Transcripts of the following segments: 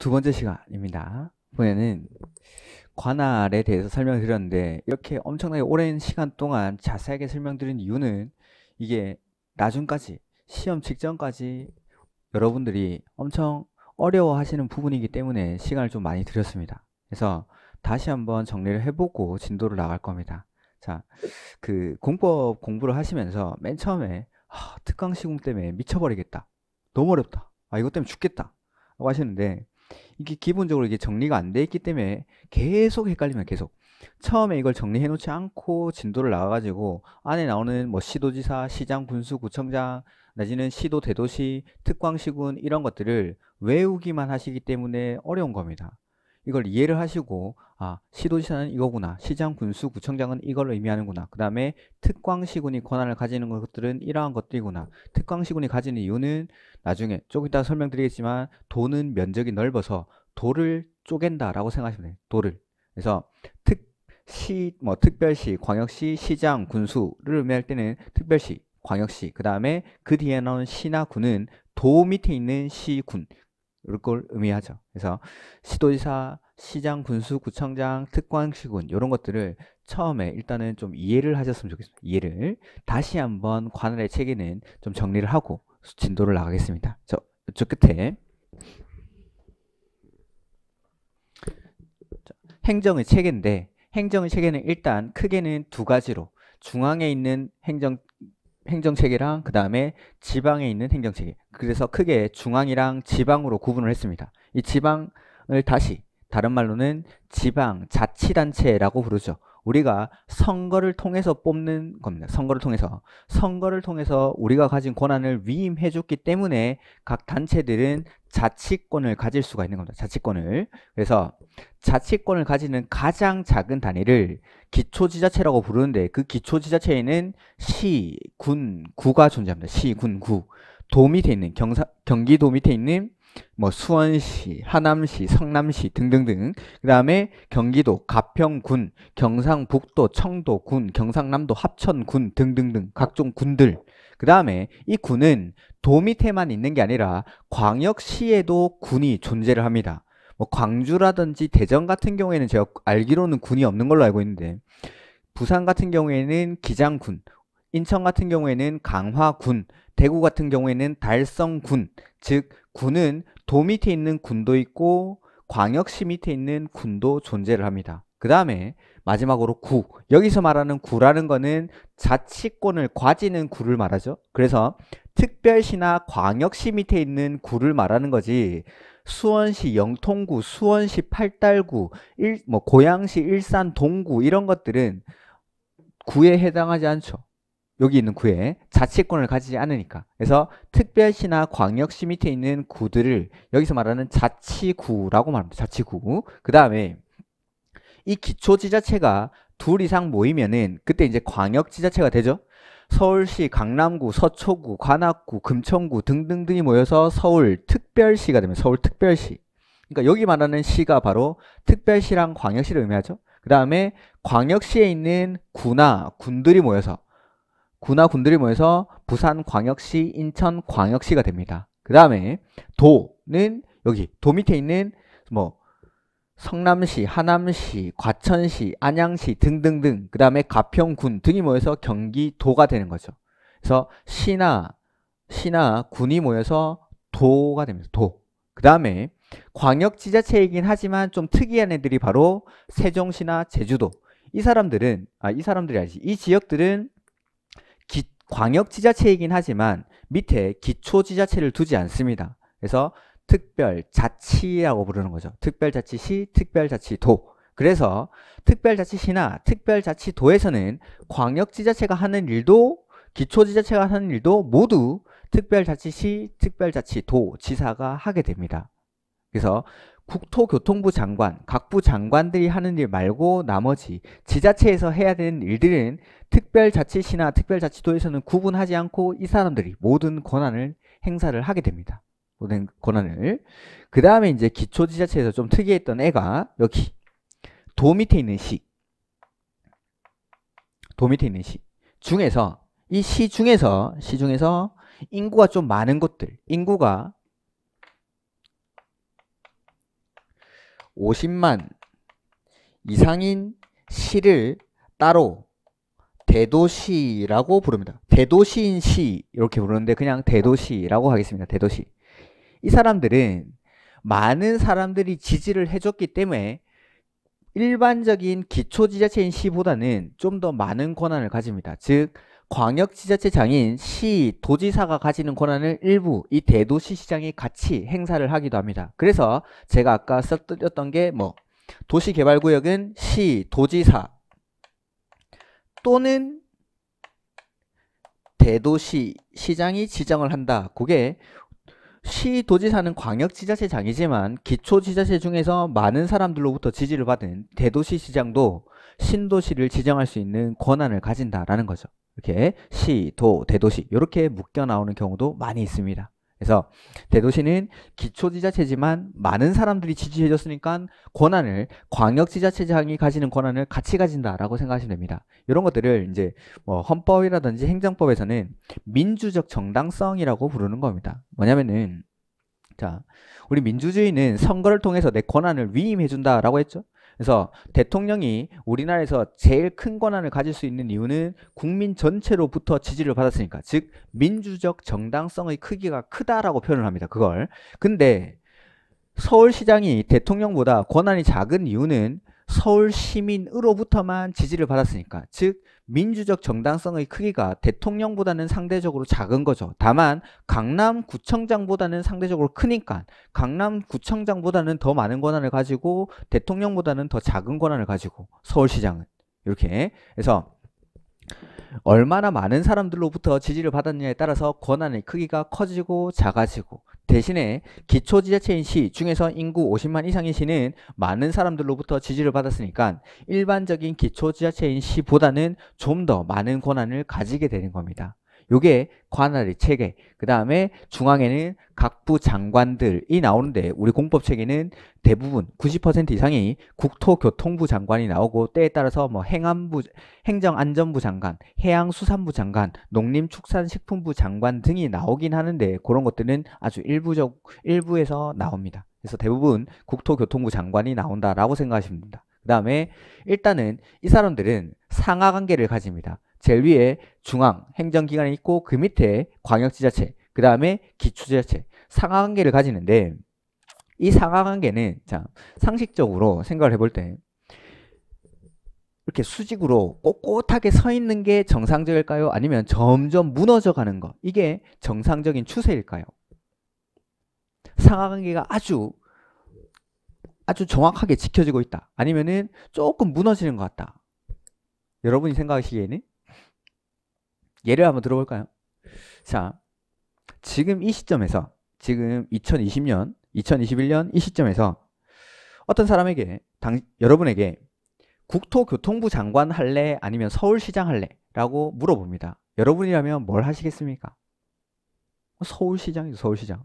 두 번째 시간입니다. 이번에는 관할에 대해서 설명을 드렸는데 이렇게 엄청나게 오랜 시간 동안 자세하게 설명드린 이유는 이게 나중까지 시험 직전까지 여러분들이 엄청 어려워하시는 부분이기 때문에 시간을 좀 많이 드렸습니다. 그래서 다시 한번 정리를 해보고 진도를 나갈 겁니다. 자, 그 공법 공부를 하시면서 맨 처음에 아, 특강 시공 때문에 미쳐버리겠다. 너무 어렵다. 아, 이것 때문에 죽겠다. 하시는데 이게 기본적으로 이게 정리가 안 돼 있기 때문에 계속 헷갈리면 계속 처음에 이걸 정리해 놓지 않고 진도를 나가 가지고 안에 나오는 뭐 시도지사, 시장, 군수 구청장 나지는 시도, 대도시, 특광시군 이런 것들을 외우기만 하시기 때문에 어려운 겁니다. 이걸 이해를 하시고 아 시도지사는 이거구나 시장 군수 구청장은 이걸 의미하는구나 그 다음에 특광시군이 권한을 가지는 것들은 이러한 것들이구나 특광시군이 가지는 이유는 나중에 조금 이따 설명드리겠지만 도는 면적이 넓어서 도를 쪼갠다 라고 생각하시면 돼요 도를 그래서 특 시, 뭐, 특별시, 광역시, 시장, 군수를 의미할 때는 특별시, 광역시, 그 다음에 그 뒤에 나온 시나 군은 도 밑에 있는 시군 를 의미하죠. 그래서 시도지사, 시장, 군수, 구청장, 특관시군 이런 것들을 처음에 일단은 좀 이해를 하셨으면 좋겠습니다. 이해를 다시 한번 관할의 체계는 좀 정리를 하고 진도를 나가겠습니다. 저, 저 끝에 행정의 체계인데 행정의 체계는 일단 크게는 두 가지로 중앙에 있는 행정 행정체계랑 그 다음에 지방에 있는 행정체계 그래서 크게 중앙이랑 지방으로 구분을 했습니다 이 지방을 다시 다른 말로는 지방 자치단체라고 부르죠 우리가 선거를 통해서 뽑는 겁니다. 선거를 통해서. 선거를 통해서 우리가 가진 권한을 위임해 줬기 때문에 각 단체들은 자치권을 가질 수가 있는 겁니다. 자치권을. 그래서 자치권을 가지는 가장 작은 단위를 기초지자체라고 부르는데 그 기초지자체에는 시, 군, 구가 존재합니다. 시, 군, 구. 도 밑에 있는 경사, 경기도 밑에 있는 뭐 수원시, 하남시, 성남시 등등등. 그다음에 경기도, 가평군, 경상북도, 청도군, 경상남도, 합천군 등등등 각종 군들. 그다음에 이 군은 도 밑에만 있는 게 아니라 광역시에도 군이 존재를 합니다. 뭐 광주라든지 대전 같은 경우에는 제가 알기로는 군이 없는 걸로 알고 있는데 부산 같은 경우에는 기장군, 인천 같은 경우에는 강화군, 대구 같은 경우에는 달성군, 즉 군은 도 밑에 있는 군도 있고 광역시 밑에 있는 군도 존재를 합니다. 그 다음에 마지막으로 구 여기서 말하는 구라는 거는 자치권을 과지는 구를 말하죠. 그래서 특별시나 광역시 밑에 있는 구를 말하는 거지 수원시 영통구, 수원시 팔달구, 일, 뭐 고양시 일산 동구 이런 것들은 구에 해당하지 않죠. 여기 있는 구에 자치권을 가지지 않으니까 그래서 특별시나 광역시 밑에 있는 구들을 여기서 말하는 자치구라고 말합니다 자치구 그 다음에 이 기초지자체가 둘 이상 모이면은 그때 이제 광역지자체가 되죠 서울시 강남구 서초구 관악구 금천구 등등등이 모여서 서울 특별시가 되면 서울 특별시 그러니까 여기 말하는 시가 바로 특별시랑 광역시를 의미하죠 그 다음에 광역시에 있는 구나 군들이 모여서 군화 군들이 모여서 부산광역시, 인천광역시가 됩니다. 그 다음에 도는 여기 도 밑에 있는 뭐 성남시, 하남시, 과천시, 안양시 등등등 그 다음에 가평군 등이 모여서 경기도가 되는 거죠. 그래서 시나 시나 군이 모여서 도가 됩니다. 도. 그 다음에 광역지자체이긴 하지만 좀 특이한 애들이 바로 세종시나 제주도. 이 사람들은 아 이 사람들이 아니지 이 지역들은 광역지자체이긴 하지만 밑에 기초지자체를 두지 않습니다. 그래서 특별자치라고 부르는 거죠. 특별자치시, 특별자치도. 그래서 특별자치시나 특별자치도에서는 광역지자체가 하는 일도 기초지자체가 하는 일도 모두 특별자치시, 특별자치도, 지사가 하게 됩니다. 그래서 국토교통부 장관, 각부 장관들이 하는 일 말고 나머지 지자체에서 해야 되는 일들은 특별자치시나 특별자치도에서는 구분하지 않고 이 사람들이 모든 권한을 행사를 하게 됩니다. 모든 권한을. 그 다음에 이제 기초지자체에서 좀 특이했던 애가 여기 도 밑에 있는 시. 도 밑에 있는 시 중에서 이 시 중에서 시 중에서 인구가 좀 많은 곳들 인구가 50만 이상인 시를 따로 대도시라고 부릅니다. 대도시인 시 이렇게 부르는데 그냥 대도시라고 하겠습니다. 대도시. 이 사람들은 많은 사람들이 지지를 해줬기 때문에 일반적인 기초 지자체인 시보다는 좀 더 많은 권한을 가집니다. 즉 광역지자체장인 시, 도지사가 가지는 권한을 일부 이 대도시 시장이 같이 행사를 하기도 합니다. 그래서 제가 아까 썼던 게 뭐 도시개발구역은 시, 도지사 또는 대도시 시장이 지정을 한다. 그게 시 도지사는 광역지자체장이지만 기초지자체 중에서 많은 사람들로부터 지지를 받은 대도시 시장도 신도시를 지정할 수 있는 권한을 가진다라는 거죠. 이렇게 시, 도, 대도시 이렇게 묶여 나오는 경우도 많이 있습니다. 그래서 대도시는 기초지자체지만 많은 사람들이 지지해줬으니까 권한을 광역지자체장이 가지는 권한을 같이 가진다라고 생각하시면 됩니다. 이런 것들을 이제 뭐 헌법이라든지 행정법에서는 민주적 정당성이라고 부르는 겁니다. 뭐냐면은 자 우리 민주주의는 선거를 통해서 내 권한을 위임해준다라고 했죠. 그래서 대통령이 우리나라에서 제일 큰 권한을 가질 수 있는 이유는 국민 전체로부터 지지를 받았으니까 즉 민주적 정당성의 크기가 크다라고 표현을 합니다. 그걸 근데 서울시장이 대통령보다 권한이 작은 이유는 서울 시민으로부터만 지지를 받았으니까 즉 민주적 정당성의 크기가 대통령보다는 상대적으로 작은 거죠. 다만 강남구청장보다는 상대적으로 크니까 강남구청장보다는 더 많은 권한을 가지고 대통령보다는 더 작은 권한을 가지고 서울시장은 이렇게 해서 얼마나 많은 사람들로부터 지지를 받았느냐에 따라서 권한의 크기가 커지고 작아지고 대신에 기초지자체인 시 중에서 인구 50만 이상인 시는 많은 사람들로부터 지지를 받았으니까 일반적인 기초지자체인 시보다는 좀 더 많은 권한을 가지게 되는 겁니다. 요게 관할의 체계. 그 다음에 중앙에는 각부 장관들이 나오는데 우리 공법 체계는 대부분 90% 이상이 국토교통부 장관이 나오고 때에 따라서 뭐 행안부, 행정안전부 장관, 해양수산부 장관, 농림축산식품부 장관 등이 나오긴 하는데 그런 것들은 아주 일부적 일부에서 나옵니다. 그래서 대부분 국토교통부 장관이 나온다라고 생각하십니다. 그 다음에 일단은 이 사람들은 상하 관계를 가집니다. 제일 위에 중앙 행정기관이 있고 그 밑에 광역지자체 그 다음에 기초지자체 상하관계를 가지는데 이 상하관계는 자 상식적으로 생각을 해볼 때 이렇게 수직으로 꼿꼿하게 서 있는 게 정상적일까요? 아니면 점점 무너져 가는 것 이게 정상적인 추세일까요? 상하관계가 아주 아주 정확하게 지켜지고 있다. 아니면은 조금 무너지는 것 같다. 여러분이 생각하시기에는 예를 한번 들어볼까요? 자, 지금 이 시점에서 지금 2020년, 2021년 이 시점에서 어떤 사람에게 당, 여러분에게 국토교통부 장관 할래 아니면 서울시장 할래라고 물어봅니다. 여러분이라면 뭘 하시겠습니까? 어, 서울시장이죠, 서울시장.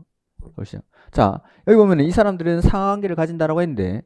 서울시장. 자, 여기 보면 이 사람들은 상한계를 가진다라고 했는데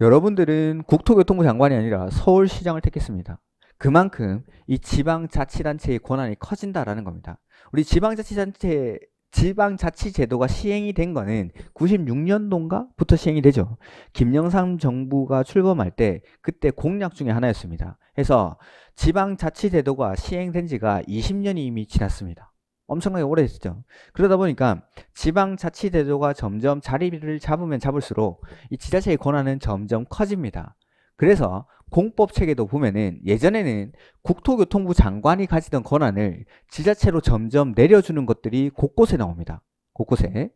여러분들은 국토교통부 장관이 아니라 서울시장을 택했습니다. 그만큼 이 지방자치단체의 권한이 커진다라는 겁니다. 우리 지방자치단체 지방자치제도가 시행이 된 거는 96년도인가부터 시행이 되죠. 김영삼 정부가 출범할 때 그때 공약 중에 하나였습니다. 해서 지방자치제도가 시행된 지가 20년이 이미 지났습니다. 엄청나게 오래됐죠. 그러다 보니까 지방자치제도가 점점 자리를 잡으면 잡을수록 이 지자체의 권한은 점점 커집니다. 그래서 공법 체계도 보면은 예전에는 국토교통부 장관이 가지던 권한을 지자체로 점점 내려주는 것들이 곳곳에 나옵니다. 곳곳에.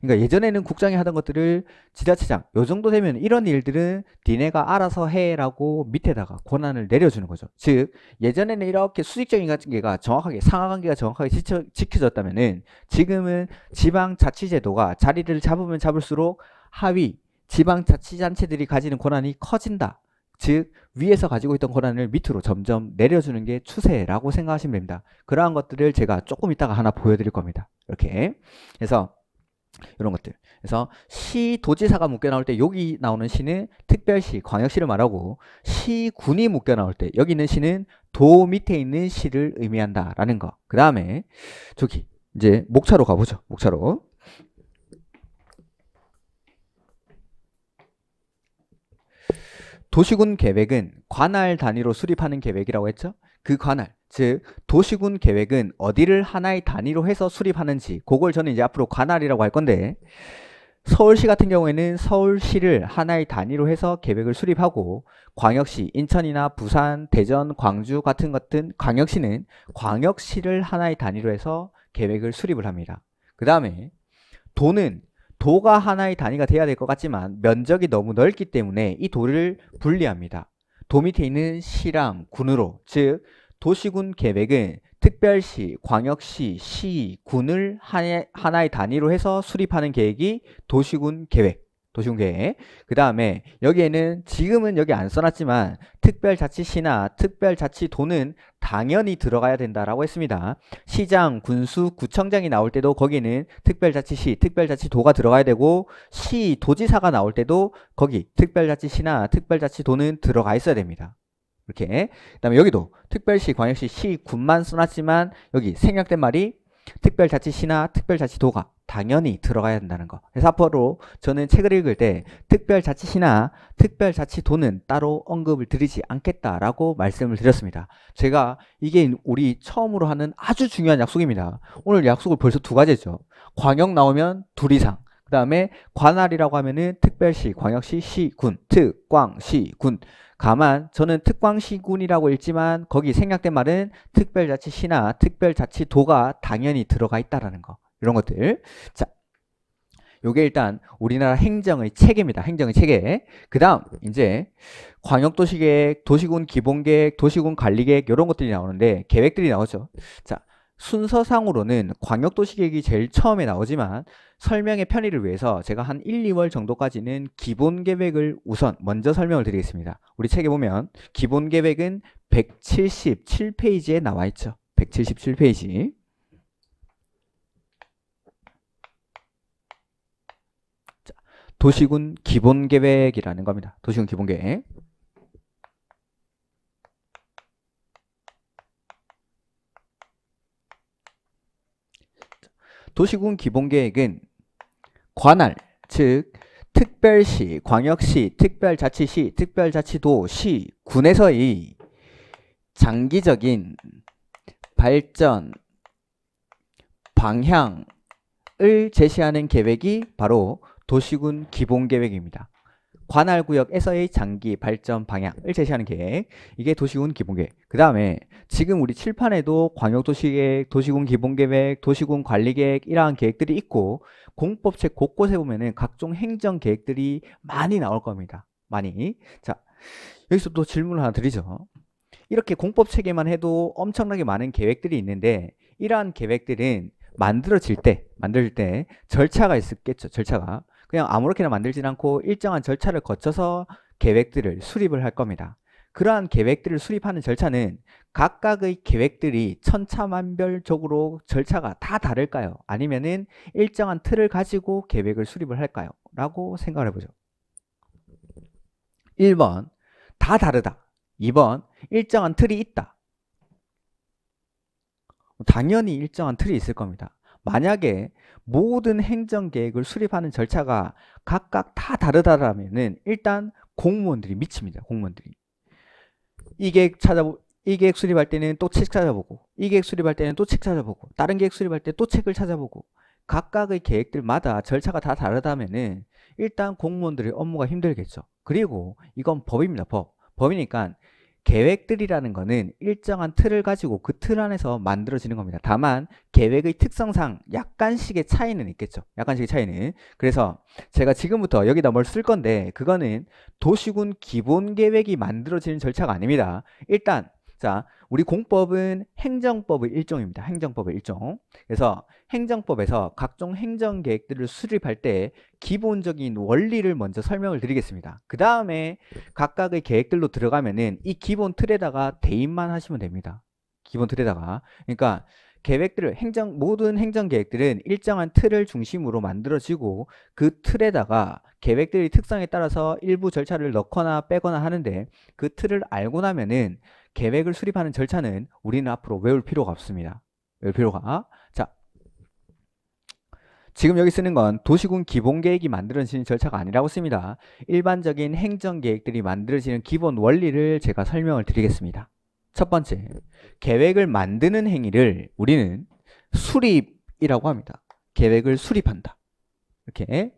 그러니까 예전에는 국장이 하던 것들을 지자체장 요 정도 되면 이런 일들은 니네가 알아서 해라고 밑에다가 권한을 내려주는 거죠. 즉 예전에는 이렇게 수직적인 관계가 정확하게 상하관계가 정확하게 지쳐, 지켜졌다면은 지금은 지방자치제도가 자리를 잡으면 잡을수록 하위 지방자치단체들이 가지는 권한이 커진다. 즉 위에서 가지고 있던 권한을 밑으로 점점 내려주는 게 추세라고 생각하시면 됩니다. 그러한 것들을 제가 조금 이따가 하나 보여드릴 겁니다. 이렇게 해서 이런 것들 그래서 시 도지사가 묶여 나올 때 여기 나오는 시는 특별시 광역시를 말하고 시군이 묶여 나올 때 여기 있는 시는 도 밑에 있는 시를 의미한다라는 거그 다음에 저기 이제 목차로 가보죠 목차로 도시군 계획은 관할 단위로 수립하는 계획이라고 했죠? 그 관할, 즉 도시군 계획은 어디를 하나의 단위로 해서 수립하는지 그걸 저는 이제 앞으로 관할이라고 할 건데 서울시 같은 경우에는 서울시를 하나의 단위로 해서 계획을 수립하고 광역시, 인천이나 부산, 대전, 광주 같은 같은 광역시는 광역시를 하나의 단위로 해서 계획을 수립을 합니다. 그 다음에 도는 도가 하나의 단위가 돼야 될 것 같지만 면적이 너무 넓기 때문에 이 도를 분리합니다. 도 밑에 있는 시랑 군으로 즉 도시군 계획은 특별시, 광역시, 시, 군을 하나의 단위로 해서 수립하는 계획이 도시군 계획 도시공개. 그 다음에 여기에는 지금은 여기 안 써놨지만 특별자치시나 특별자치도는 당연히 들어가야 된다라고 했습니다. 시장, 군수, 구청장이 나올 때도 거기는 특별자치시, 특별자치도가 들어가야 되고 시, 도지사가 나올 때도 거기 특별자치시나 특별자치도는 들어가 있어야 됩니다. 이렇게 그 다음에 여기도 특별시, 광역시, 시, 군만 써놨지만 여기 생략된 말이 특별자치시나 특별자치도가 당연히 들어가야 된다는 거. 그래서 앞으로 저는 책을 읽을 때 특별자치시나 특별자치도는 따로 언급을 드리지 않겠다라고 말씀을 드렸습니다. 제가 이게 우리 처음으로 하는 아주 중요한 약속입니다. 오늘 약속을 벌써 두 가지죠. 광역 나오면 둘 이상. 그 다음에 관할이라고 하면은 특별시, 광역시, 시군, 특광시군. 가만 저는 특광시군이라고 읽지만 거기 생략된 말은 특별자치시나 특별자치도가 당연히 들어가 있다라는 거. 이런 것들. 자, 요게 일단 우리나라 행정의 체계입니다. 행정의 체계. 그 다음, 이제 광역도시계획, 도시군 기본계획, 도시군 관리계획, 이런 것들이 나오는데, 계획들이 나오죠. 자, 순서상으로는 광역도시계획이 제일 처음에 나오지만, 설명의 편의를 위해서 제가 한 1, 2월 정도까지는 기본계획을 우선 먼저 설명을 드리겠습니다. 우리 책에 보면, 기본계획은 177페이지에 나와 있죠. 177페이지. 도시군 기본계획이라는 겁니다. 도시군 기본계획. 도시군 기본계획은 관할, 즉 특별시, 광역시, 특별자치시, 특별자치도, 시, 군에서의 장기적인 발전, 방향을 제시하는 계획이 바로 도시군 기본계획입니다. 관할구역에서의 장기 발전 방향을 제시하는 계획 이게 도시군 기본계획 그 다음에 지금 우리 칠판에도 광역도시계획, 도시군 기본계획, 도시군 관리계획 이러한 계획들이 있고 공법책 곳곳에 보면은 각종 행정계획들이 많이 나올 겁니다 많이 자 여기서 또 질문을 하나 드리죠 이렇게 공법체계만 해도 엄청나게 많은 계획들이 있는데 이러한 계획들은 만들어질 때 만들 때 절차가 있겠죠 었 절차가 그냥 아무렇게나 만들진 않고 일정한 절차를 거쳐서 계획들을 수립을 할 겁니다. 그러한 계획들을 수립하는 절차는 각각의 계획들이 천차만별적으로 절차가 다 다를까요? 아니면은 일정한 틀을 가지고 계획을 수립을 할까요? 라고 생각을 해보죠. 1번 다 다르다. 2번 일정한 틀이 있다. 당연히 일정한 틀이 있을 겁니다. 만약에 모든 행정 계획을 수립하는 절차가 각각 다 다르다라면은 일단 공무원들이 미칩니다. 공무원들이 이 계획 찾아보 이 계획 수립할 때는 또 책 찾아보고 이 계획 수립할 때는 또 책 찾아보고 다른 계획 수립할 때 또 책을 찾아보고 각각의 계획들마다 절차가 다 다르다면은 일단 공무원들의 업무가 힘들겠죠. 그리고 이건 법입니다. 법. 법이니까 계획들이라는 거는 일정한 틀을 가지고 그 틀 안에서 만들어지는 겁니다. 다만 계획의 특성상 약간씩의 차이는 있겠죠. 약간씩의 차이는. 그래서 제가 지금부터 여기다 뭘 쓸 건데 그거는 도시군 기본 계획이 만들어지는 절차가 아닙니다. 일단 자, 우리 공법은 행정법의 일종입니다. 행정법의 일종. 그래서 행정법에서 각종 행정계획들을 수립할 때 기본적인 원리를 먼저 설명을 드리겠습니다. 그 다음에 예. 각각의 계획들로 들어가면은 이 기본 틀에다가 대입만 하시면 됩니다. 기본 틀에다가. 그러니까 계획들을 행정 모든 행정 계획들은 일정한 틀을 중심으로 만들어지고 그 틀에다가 계획들의 특성에 따라서 일부 절차를 넣거나 빼거나 하는데 그 틀을 알고 나면은 계획을 수립하는 절차는 우리는 앞으로 외울 필요가 없습니다. 외울 필요가. 자, 지금 여기 쓰는 건 도시군 기본계획이 만들어지는 절차가 아니라고 씁니다. 일반적인 행정계획들이 만들어지는 기본 원리를 제가 설명을 드리겠습니다. 첫 번째, 계획을 만드는 행위를 우리는 수립이라고 합니다. 계획을 수립한다. 이렇게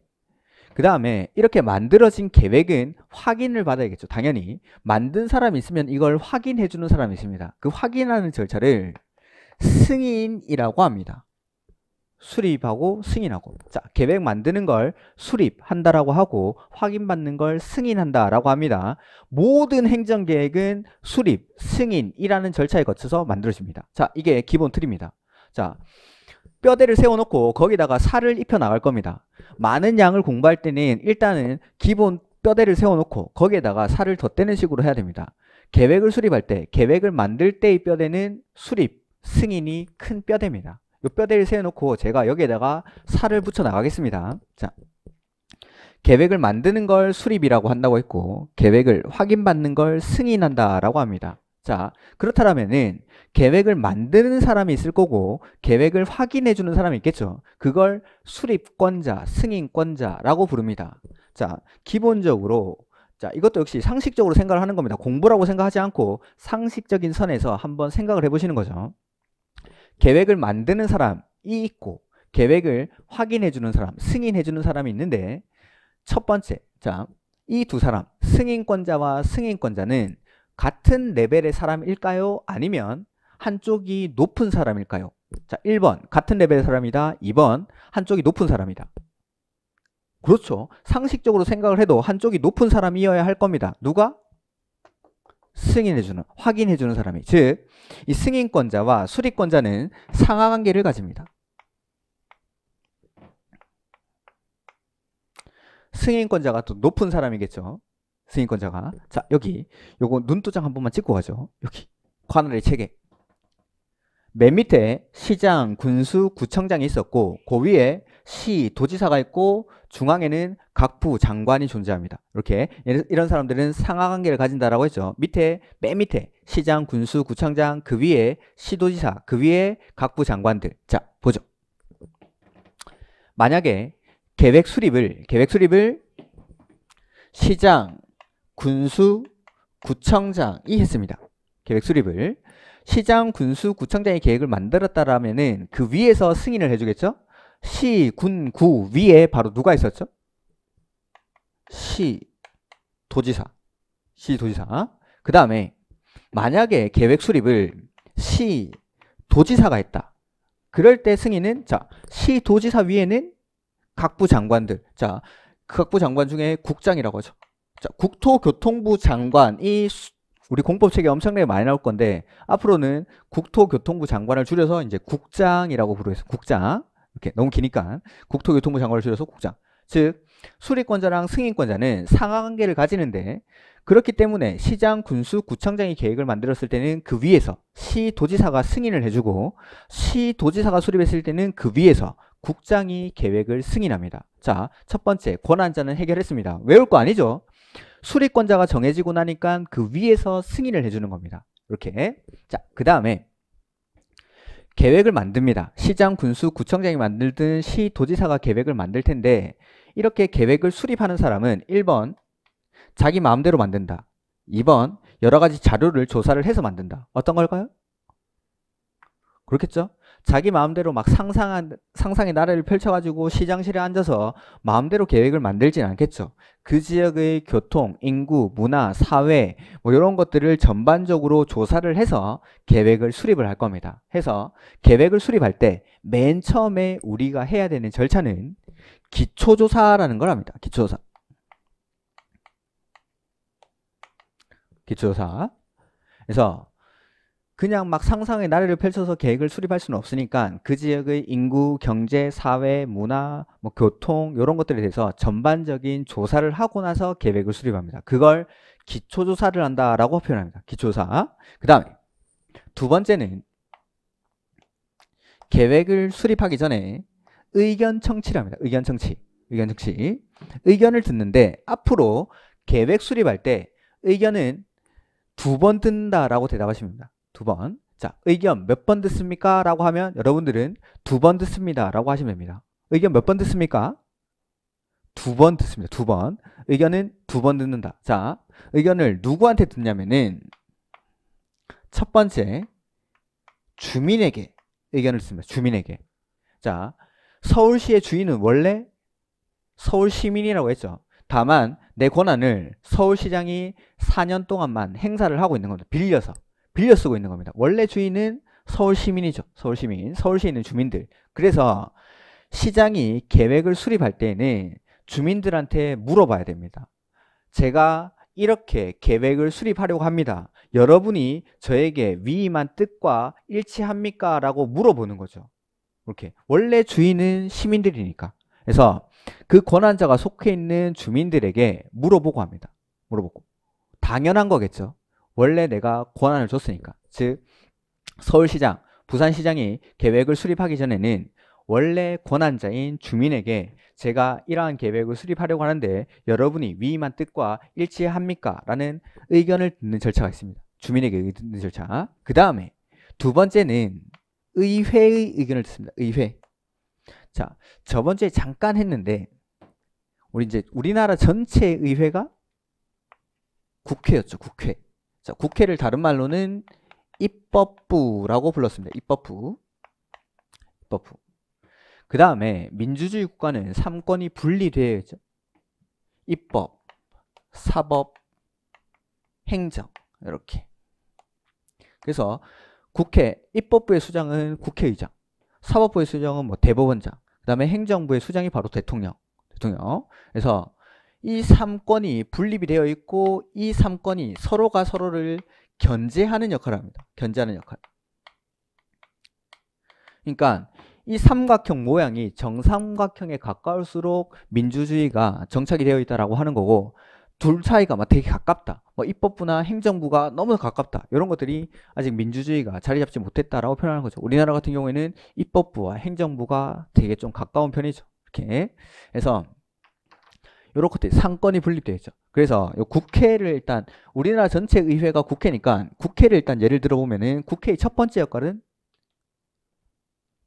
그 다음에 이렇게 만들어진 계획은 확인을 받아야겠죠. 당연히 만든 사람이 있으면 이걸 확인해주는 사람이 있습니다. 그 확인하는 절차를 승인이라고 합니다. 수립하고 승인하고 자 계획 만드는 걸 수립한다라고 하고 확인받는 걸 승인한다라고 합니다 모든 행정계획은 수립, 승인이라는 절차에 거쳐서 만들어집니다 자 이게 기본 틀입니다 자 뼈대를 세워놓고 거기다가 살을 입혀 나갈 겁니다. 많은 양을 공부할 때는 일단은 기본 뼈대를 세워놓고 거기에다가 살을 덧대는 식으로 해야 됩니다. 계획을 수립할 때, 계획을 만들 때의 뼈대는 수립, 승인이 큰 뼈대입니다. 이 뼈대를 세워놓고 제가 여기에다가 살을 붙여 나가겠습니다. 자, 계획을 만드는 걸 수립이라고 한다고 했고 계획을 확인받는 걸 승인한다라고 합니다. 자, 그렇다면은 계획을 만드는 사람이 있을 거고 계획을 확인해 주는 사람이 있겠죠. 그걸 수립권자, 승인권자라고 부릅니다. 자, 기본적으로 자, 이것도 역시 상식적으로 생각을 하는 겁니다. 공부라고 생각하지 않고 상식적인 선에서 한번 생각을 해 보시는 거죠. 계획을 만드는 사람이 있고 계획을 확인해 주는 사람, 승인해 주는 사람이 있는데 첫 번째. 자, 이 두 사람, 승인권자와 승인권자는 같은 레벨의 사람일까요? 아니면 한쪽이 높은 사람일까요? 자, 1번 같은 레벨의 사람이다. 2번 한쪽이 높은 사람이다. 그렇죠. 상식적으로 생각을 해도 한쪽이 높은 사람이어야 할 겁니다. 누가? 승인해주는, 확인해주는 사람이. 즉, 이 승인권자와 수리권자는 상하관계를 가집니다. 승인권자가 또 높은 사람이겠죠. 승인권자가 자 여기 요거 눈도장 한 번만 찍고 가죠 여기 관할의 체계 맨 밑에 시장, 군수, 구청장이 있었고 그 위에 시, 도지사가 있고 중앙에는 각부, 장관이 존재합니다. 이렇게 이런 사람들은 상하관계를 가진다라고 했죠. 밑에 맨 밑에 시장, 군수, 구청장 그 위에 시도지사 그 위에 각부 장관들 자 보죠. 만약에 계획 수립을 계획 수립을 시장, 군수 구청장이 했습니다. 계획 수립을 시장 군수 구청장이 계획을 만들었다라면은 그 위에서 승인을 해주겠죠? 시, 군, 구 위에 바로 누가 있었죠? 시 도지사 시 도지사 그 다음에 만약에 계획 수립을 시 도지사가 했다 그럴 때 승인은 자 시 도지사 위에는 각부 장관들 자그 각부 장관 중에 국장이라고 하죠 자, 국토교통부 장관이 우리 공법책에 엄청나게 많이 나올 건데 앞으로는 국토교통부 장관을 줄여서 이제 국장이라고 부르겠어 국장 이렇게 너무 기니까 국토교통부 장관을 줄여서 국장 즉 수리권자랑 승인권자는 상하관계를 가지는데 그렇기 때문에 시장, 군수, 구청장이 계획을 만들었을 때는 그 위에서 시도지사가 승인을 해주고 시도지사가 수립했을 때는 그 위에서 국장이 계획을 승인합니다. 자, 첫 번째 권한자는 해결했습니다. 외울 거 아니죠? 수리권자가 정해지고 나니까 그 위에서 승인을 해주는 겁니다. 이렇게 자 그 다음에 계획을 만듭니다. 시장, 군수, 구청장이 만들든 시, 도지사가 계획을 만들 텐데 이렇게 계획을 수립하는 사람은 1번 자기 마음대로 만든다. 2번 여러 가지 자료를 조사를 해서 만든다. 어떤 걸까요? 그렇겠죠? 자기 마음대로 막 상상한 상상의 나라를 펼쳐가지고 시장실에 앉아서 마음대로 계획을 만들진 않겠죠. 그 지역의 교통, 인구, 문화, 사회 뭐 이런 것들을 전반적으로 조사를 해서 계획을 수립을 할 겁니다. 해서 계획을 수립할 때 맨 처음에 우리가 해야 되는 절차는 기초조사라는 걸 합니다. 기초조사. 기초조사. 그래서 그냥 막 상상의 나래를 펼쳐서 계획을 수립할 수는 없으니까 그 지역의 인구, 경제, 사회, 문화, 뭐 교통 이런 것들에 대해서 전반적인 조사를 하고 나서 계획을 수립합니다. 그걸 기초조사를 한다라고 표현합니다. 기초조사. 그 다음에 두 번째는 계획을 수립하기 전에 의견 청취를 합니다. 의견 청취. 의견 청취. 의견을 듣는데 앞으로 계획 수립할 때 의견은 두번 든다라고 대답하십니다. 두번 자, 의견 몇 번 듣습니까? 라고 하면 여러분들은 두 번 듣습니다. 라고 하시면 됩니다. 의견 몇 번 듣습니까? 두 번 듣습니다. 두 번. 의견은 두 번 듣는다. 자, 의견을 누구한테 듣냐면은 첫 번째, 주민에게 의견을 듣습니다. 주민에게. 자, 서울시의 주인은 원래 서울 시민이라고 했죠. 다만 내 권한을 서울시장이 4년 동안만 행사를 하고 있는 겁니다. 빌려서. 빌려 쓰고 있는 겁니다. 원래 주인은 서울 시민이죠. 서울 시민, 서울시에 있는 주민들. 그래서 시장이 계획을 수립할 때에는 주민들한테 물어봐야 됩니다. 제가 이렇게 계획을 수립하려고 합니다. 여러분이 저에게 위임한 뜻과 일치합니까? 라고 물어보는 거죠. 이렇게. 원래 주인은 시민들이니까. 그래서 그 권한자가 속해 있는 주민들에게 물어보고 합니다. 물어보고. 당연한 거겠죠. 원래 내가 권한을 줬으니까. 즉 서울시장, 부산시장이 계획을 수립하기 전에는 원래 권한자인 주민에게 제가 이러한 계획을 수립하려고 하는데 여러분이 위임한 뜻과 일치합니까? 라는 의견을 듣는 절차가 있습니다. 주민에게 의견 듣는 절차. 그 다음에 두 번째는 의회의 의견을 듣습니다. 의회. 자, 저번주에 잠깐 했는데 우리 이제 우리나라 전체 의회가 국회였죠. 국회. 자, 국회를 다른 말로는 입법부라고 불렀습니다. 입법부. 입법부. 그 다음에 민주주의 국가는 3권이 분리되어 있죠. 입법, 사법, 행정 이렇게. 그래서 국회, 입법부의 수장은 국회의장, 사법부의 수장은 뭐 대법원장, 그 다음에 행정부의 수장이 바로 대통령. 대통령. 그래서 이 3권이 분립이 되어 있고 이 3권이 서로가 서로를 견제하는 역할을 합니다. 견제하는 역할. 그러니까 이 삼각형 모양이 정삼각형에 가까울수록 민주주의가 정착이 되어 있다라고 하는 거고 둘 차이가 막 되게 가깝다. 뭐 입법부나 행정부가 너무 가깝다. 이런 것들이 아직 민주주의가 자리 잡지 못했다라고 표현하는 거죠. 우리나라 같은 경우에는 입법부와 행정부가 되게 좀 가까운 편이죠. 이렇게. 해서 요렇게돼 상권이 분립되어 있죠. 그래서 국회를 일단 우리나라 전체 의회가 국회니까 국회를 일단 예를 들어보면은 국회의 첫 번째 역할은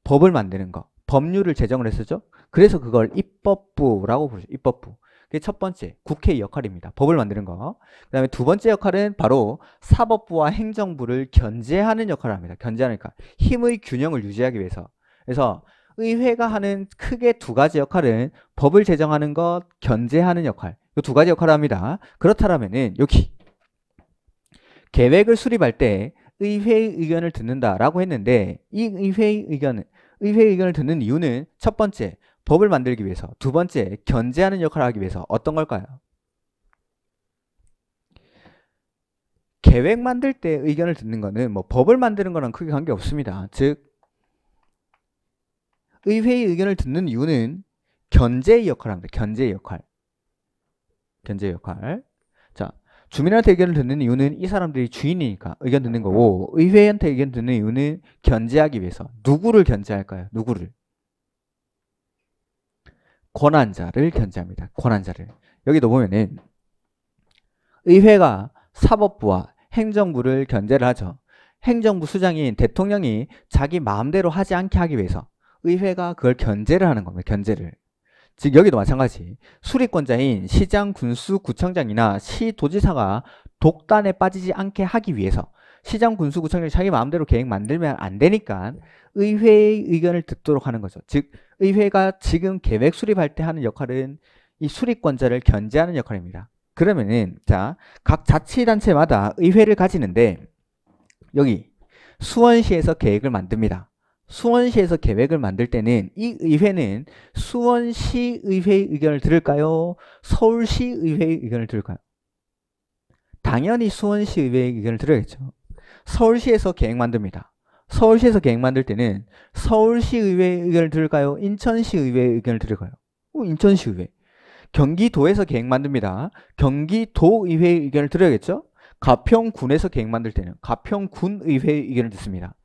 법을 만드는 거, 법률을 제정을 했었죠. 그래서 그걸 입법부라고 보죠. 입법부. 그게 첫 번째 국회의 역할입니다. 법을 만드는 거. 그 다음에 두 번째 역할은 바로 사법부와 행정부를 견제하는 역할을 합니다. 견제하니까 그러니까 힘의 균형을 유지하기 위해서. 그래서 의회가 하는 크게 두 가지 역할은 법을 제정하는 것, 견제하는 역할. 이 두 가지 역할을 합니다. 그렇다면은 여기 계획을 수립할 때 의회의 의견을 듣는다라고 했는데 이 의회의 의견은 의회의 의견을 듣는 이유는 첫 번째 법을 만들기 위해서 두 번째 견제하는 역할을 하기 위해서 어떤 걸까요? 계획 만들 때 의견을 듣는 거는 뭐 법을 만드는 거랑 크게 관계 없습니다. 즉 의회의 의견을 듣는 이유는 견제의 역할을 합니다. 견제의 역할. 견제의 역할. 자, 주민한테 의견을 듣는 이유는 이 사람들이 주인이니까 의견 듣는 거고 의회한테 의견 듣는 이유는 견제하기 위해서. 누구를 견제할까요? 누구를? 권한자를 견제합니다. 권한자를. 여기도 보면은 의회가 사법부와 행정부를 견제를 하죠. 행정부 수장인 대통령이 자기 마음대로 하지 않게 하기 위해서 의회가 그걸 견제를 하는 겁니다. 견제를. 즉 여기도 마찬가지 수립권자인 시장 군수 구청장이나 시도지사가 독단에 빠지지 않게 하기 위해서 시장 군수 구청장이 자기 마음대로 계획 만들면 안 되니까 네. 의회의 의견을 듣도록 하는 거죠 즉 의회가 지금 계획 수립할 때 하는 역할은 이 수립권자를 견제하는 역할입니다 그러면은 자 각 자치단체마다 의회를 가지는데 여기 수원시에서 계획을 만듭니다 수원시에서 계획을 만들 때는 이 의회는 수원시 의회의 의견을 들을까요? 서울시 의회의 의견을 들을까요? 당연히 수원시 의회의 의견을 들어야겠죠. 서울시에서 계획 만듭니다. 서울시에서 계획 만들 때는 서울시 의회의 의견을 들을까요? 인천시 의회의 의견을 들을까요? 인천시 의회. 경기도에서 계획 만듭니다. 경기도 의회의 의견을 들어야겠죠? 가평군에서 계획 만들 때는 가평군 의회의 의견을 듣습니다.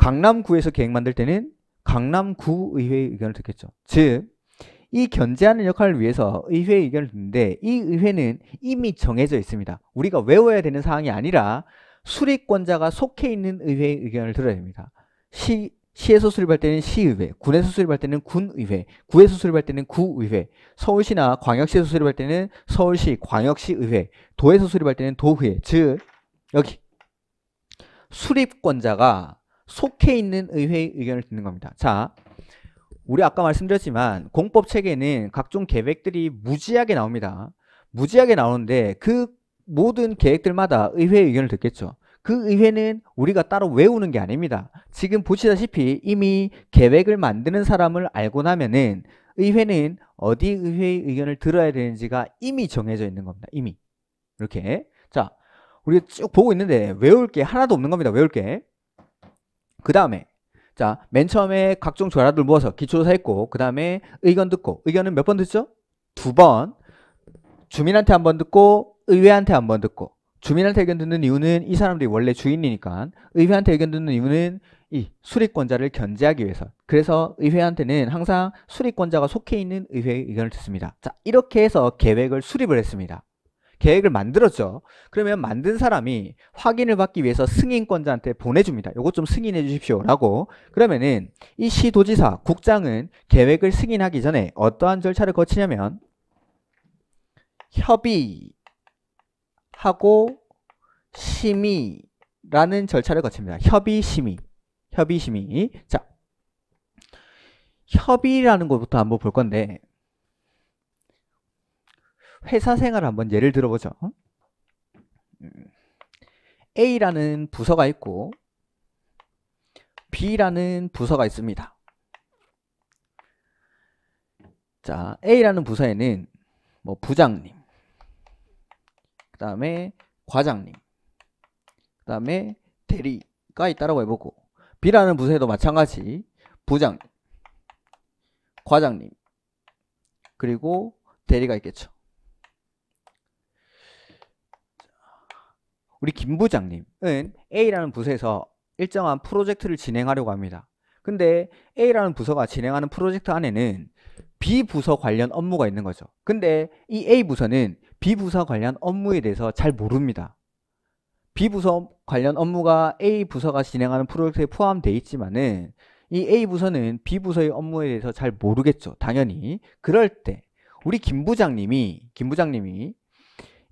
강남구에서 계획 만들 때는 강남구의회의 의견을 듣겠죠. 즉, 이 견제하는 역할을 위해서 의회의 의견을 듣는데 이 의회는 이미 정해져 있습니다. 우리가 외워야 되는 사항이 아니라 수립권자가 속해 있는 의회의 의견을 들어야 됩니다. 시, 시에서 수립할 때는 시의회, 군에서 수립할 때는 군의회, 구에서 수립할 때는 구의회, 서울시나 광역시에서 수립할 때는 서울시, 광역시의회, 도에서 수립할 때는 도의회, 즉 여기 수립권자가 속해 있는 의회의 의견을 듣는 겁니다. 자, 우리 아까 말씀드렸지만 공법 체계는 각종 계획들이 무지하게 나옵니다. 무지하게 나오는데 그 모든 계획들마다 의회의 의견을 듣겠죠. 그 의회는 우리가 따로 외우는 게 아닙니다. 지금 보시다시피 이미 계획을 만드는 사람을 알고 나면은 의회는 어디 의회의 의견을 들어야 되는지가 이미 정해져 있는 겁니다. 이미. 이렇게. 자, 우리 가쭉 보고 있는데 외울 게 하나도 없는 겁니다. 외울 게. 그 다음에 자, 맨 처음에 각종 조화를 모아서 기초조사 했고, 그 다음에 의견 듣고, 의견은 몇 번 듣죠? 두 번. 주민한테 한 번 듣고, 의회한테 한 번 듣고. 주민한테 의견 듣는 이유는 이 사람들이 원래 주인이니까, 의회한테 의견 듣는 이유는 이 수립권자를 견제하기 위해서. 그래서 의회한테는 항상 수립권자가 속해 있는 의회의 의견을 듣습니다. 자, 이렇게 해서 계획을 수립을 했습니다. 계획을 만들었죠. 그러면 만든 사람이 확인을 받기 위해서 승인권자한테 보내줍니다. 요거 좀 승인해 주십시오. 라고. 그러면은 이 시도지사 국장은 계획을 승인하기 전에 어떠한 절차를 거치냐면 협의하고 심의라는 절차를 거칩니다. 협의 심의. 협의 심의. 자. 협의라는 것부터 한번 볼 건데 회사 생활 한번 예를 들어보죠. A라는 부서가 있고 B라는 부서가 있습니다. 자, A라는 부서에는 뭐 부장님, 그 다음에 과장님, 그 다음에 대리가 있다라고 해보고 B라는 부서에도 마찬가지 부장, 님 과장님, 그리고 대리가 있겠죠. 우리 김 부장님은 네. A라는 부서에서 일정한 프로젝트를 진행하려고 합니다. 근데 A라는 부서가 진행하는 프로젝트 안에는 B 부서 관련 업무가 있는 거죠. 근데 이 A 부서는 B 부서 관련 업무에 대해서 잘 모릅니다. B 부서 관련 업무가 A 부서가 진행하는 프로젝트에 포함되어 있지만은 이 A 부서는 B 부서의 업무에 대해서 잘 모르겠죠. 당연히. 그럴 때 우리 김 부장님이 김 부장님이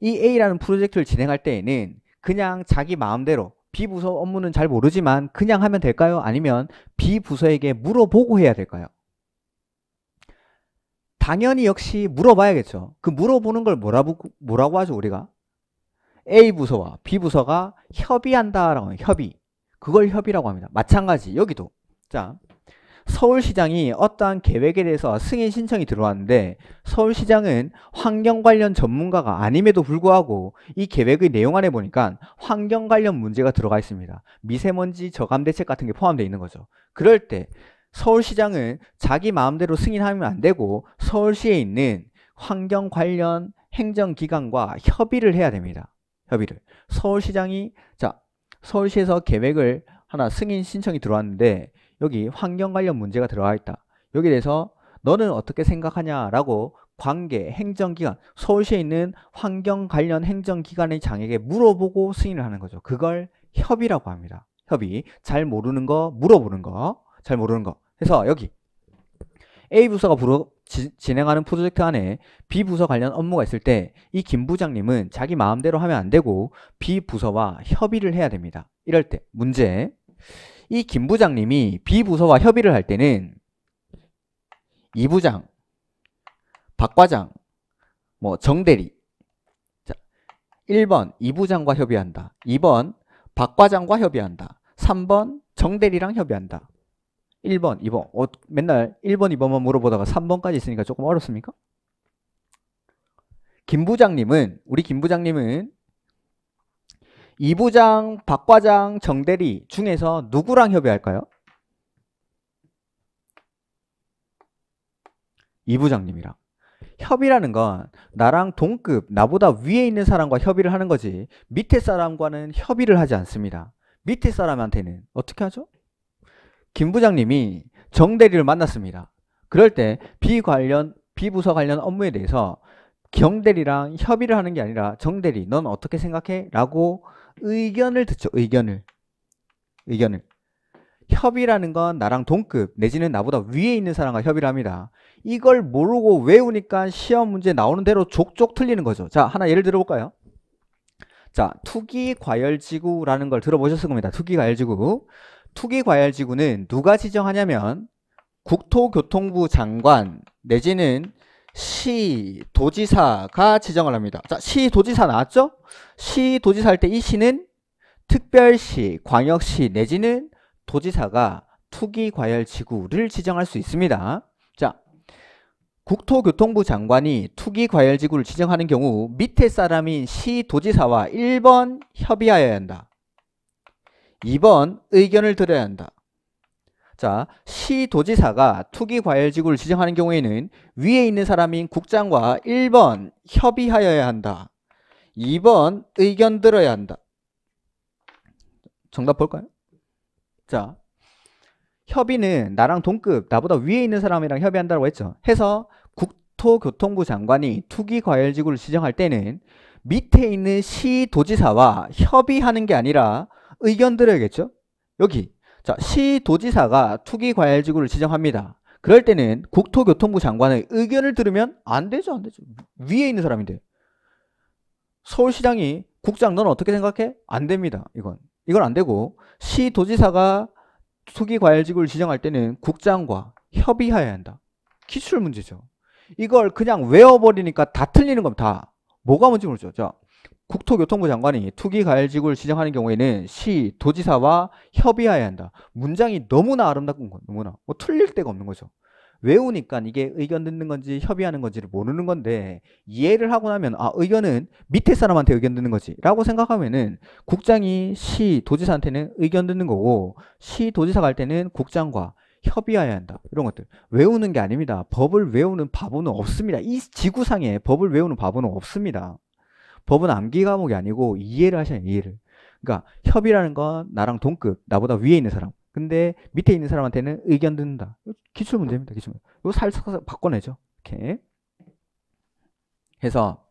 이 A라는 프로젝트를 진행할 때에는 그냥 자기 마음대로 비부서 업무는 잘 모르지만 그냥 하면 될까요? 아니면 비부서에게 물어보고 해야 될까요? 당연히 역시 물어봐야겠죠. 그 물어보는 걸 뭐라고, 뭐라고 하죠, 우리가? A 부서와 B 부서가 협의한다라고 합니다. 협의. 그걸 협의라고 합니다. 마찬가지, 여기도. 자, 서울시장이 어떠한 계획에 대해서 승인 신청이 들어왔는데 서울시장은 환경 관련 전문가가 아님에도 불구하고 이 계획의 내용 안에 보니까 환경 관련 문제가 들어가 있습니다. 미세먼지 저감 대책 같은 게 포함되어 있는 거죠. 그럴 때 서울시장은 자기 마음대로 승인하면 안 되고 서울시에 있는 환경 관련 행정기관과 협의를 해야 됩니다. 협의를. 서울시장이 자 서울시에서 계획을 하나 승인 신청이 들어왔는데 여기 환경 관련 문제가 들어가 있다. 여기에 대해서 너는 어떻게 생각하냐라고 관계, 행정기관, 서울시에 있는 환경 관련 행정기관의 장에게 물어보고 승인을 하는 거죠. 그걸 협의라고 합니다. 협의. 잘 모르는 거 물어보는 거. 잘 모르는 거. 해서 여기 A 부서가 부러, 지, 진행하는 프로젝트 안에 B 부서 관련 업무가 있을 때 이 김 부장님은 자기 마음대로 하면 안 되고 B 부서와 협의를 해야 됩니다. 이럴 때 문제 이김 부장님이 B 부서와 협의를 할 때는 이 부장, 박 과장, 뭐 정대리. 자, 1번 이 부장과 협의한다. 2번 박 과장과 협의한다. 3번 정대리랑 협의한다. 1번, 2번. 어, 맨날 1번, 2번만 물어보다가 3번까지 있으니까 조금 어렵습니까? 김 부장님은 우리 김 부장님은 이부장, 박과장, 정대리 중에서 누구랑 협의할까요? 이부장님이랑. 협의라는 건 나랑 동급, 나보다 위에 있는 사람과 협의를 하는 거지 밑에 사람과는 협의를 하지 않습니다. 밑에 사람한테는 어떻게 하죠? 김 부장님이 정대리를 만났습니다. 그럴 때 비관련, 비부서 관련 업무에 대해서 경대리랑 협의를 하는 게 아니라 정대리 넌 어떻게 생각해? 라고 의견을 듣죠. 의견을. 의견을. 협의라는 건 나랑 동급 내지는 나보다 위에 있는 사람과 협의를 합니다. 이걸 모르고 외우니까 시험 문제 나오는 대로 족족 틀리는 거죠. 자, 하나 예를 들어볼까요? 자, 투기 과열 지구라는 걸 들어보셨을 겁니다. 투기 과열 지구. 투기 과열 지구는 누가 지정하냐면 국토교통부 장관 내지는 시 도지사가 지정을 합니다. 자, 시 도지사 나왔죠? 시 도지사 할 때 이 시는 특별시, 광역시 내지는 도지사가 투기 과열 지구를 지정할 수 있습니다. 자, 국토교통부 장관이 투기 과열 지구를 지정하는 경우 밑에 사람인 시 도지사와 1번 협의하여야 한다. 2번 의견을 들어야 한다. 자, 시도지사가 투기과열지구를 지정하는 경우에는 위에 있는 사람인 국장과 1번 협의하여야 한다. 2번 의견 들어야 한다. 정답 볼까요? 자, 협의는 나랑 동급, 나보다 위에 있는 사람이랑 협의한다고 했죠. 해서 국토교통부 장관이 투기과열지구를 지정할 때는 밑에 있는 시도지사와 협의하는 게 아니라 의견 들어야겠죠? 여기 자, 시도지사가 투기과열지구를 지정합니다. 그럴 때는 국토교통부 장관의 의견을 들으면 안 되죠, 안 되죠. 위에 있는 사람인데. 서울시장이 국장 넌 어떻게 생각해? 안 됩니다. 이건. 이건 안 되고 시도지사가 투기과열지구를 지정할 때는 국장과 협의해야 한다. 기출 문제죠. 이걸 그냥 외워버리니까 다 틀리는 겁니다. 다. 뭐가 뭔지 모르죠. 자, 국토교통부 장관이 투기 가열 지구를 지정하는 경우에는 시, 도지사와 협의해야 한다. 문장이 너무나 아름답군 거, 너무나. 뭐 틀릴 데가 없는 거죠. 외우니까 이게 의견 듣는 건지 협의하는 건지를 모르는 건데 이해를 하고 나면 아 의견은 밑에 사람한테 의견 듣는 거지라고 생각하면은 국장이 시 도지사한테는 의견 듣는 거고 시 도지사 갈 때는 국장과 협의해야 한다 이런 것들 외우는 게 아닙니다 법을 외우는 바보는 없습니다 이 지구상에 법을 외우는 바보는 없습니다 법은 암기 과목이 아니고 이해를 하셔야 해요, 이해를. 그러니까 협의라는 건 나랑 동급, 나보다 위에 있는 사람. 근데 밑에 있는 사람한테는 의견 듣는다. 기출 문제입니다, 기출 문제. 이거 살짝 바꿔내죠. 이렇게. 해서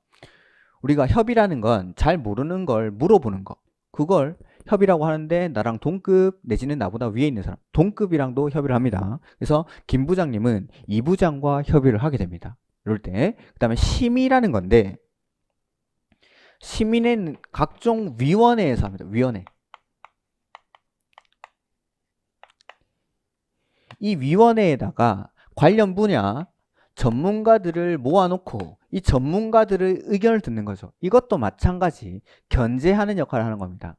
우리가 협의라는 건 잘 모르는 걸 물어보는 거. 그걸 협의라고 하는데 나랑 동급 내지는 나보다 위에 있는 사람 동급이랑도 협의를 합니다 그래서 김 부장님은 이 부장과 협의를 하게 됩니다 이럴 때그 다음에 심의라는 건데 시민의 각종 위원회에서 합니다. 위원회. 이 위원회에다가 관련 분야 전문가들을 모아놓고 이 전문가들의 의견을 듣는 거죠. 이것도 마찬가지 견제하는 역할을 하는 겁니다.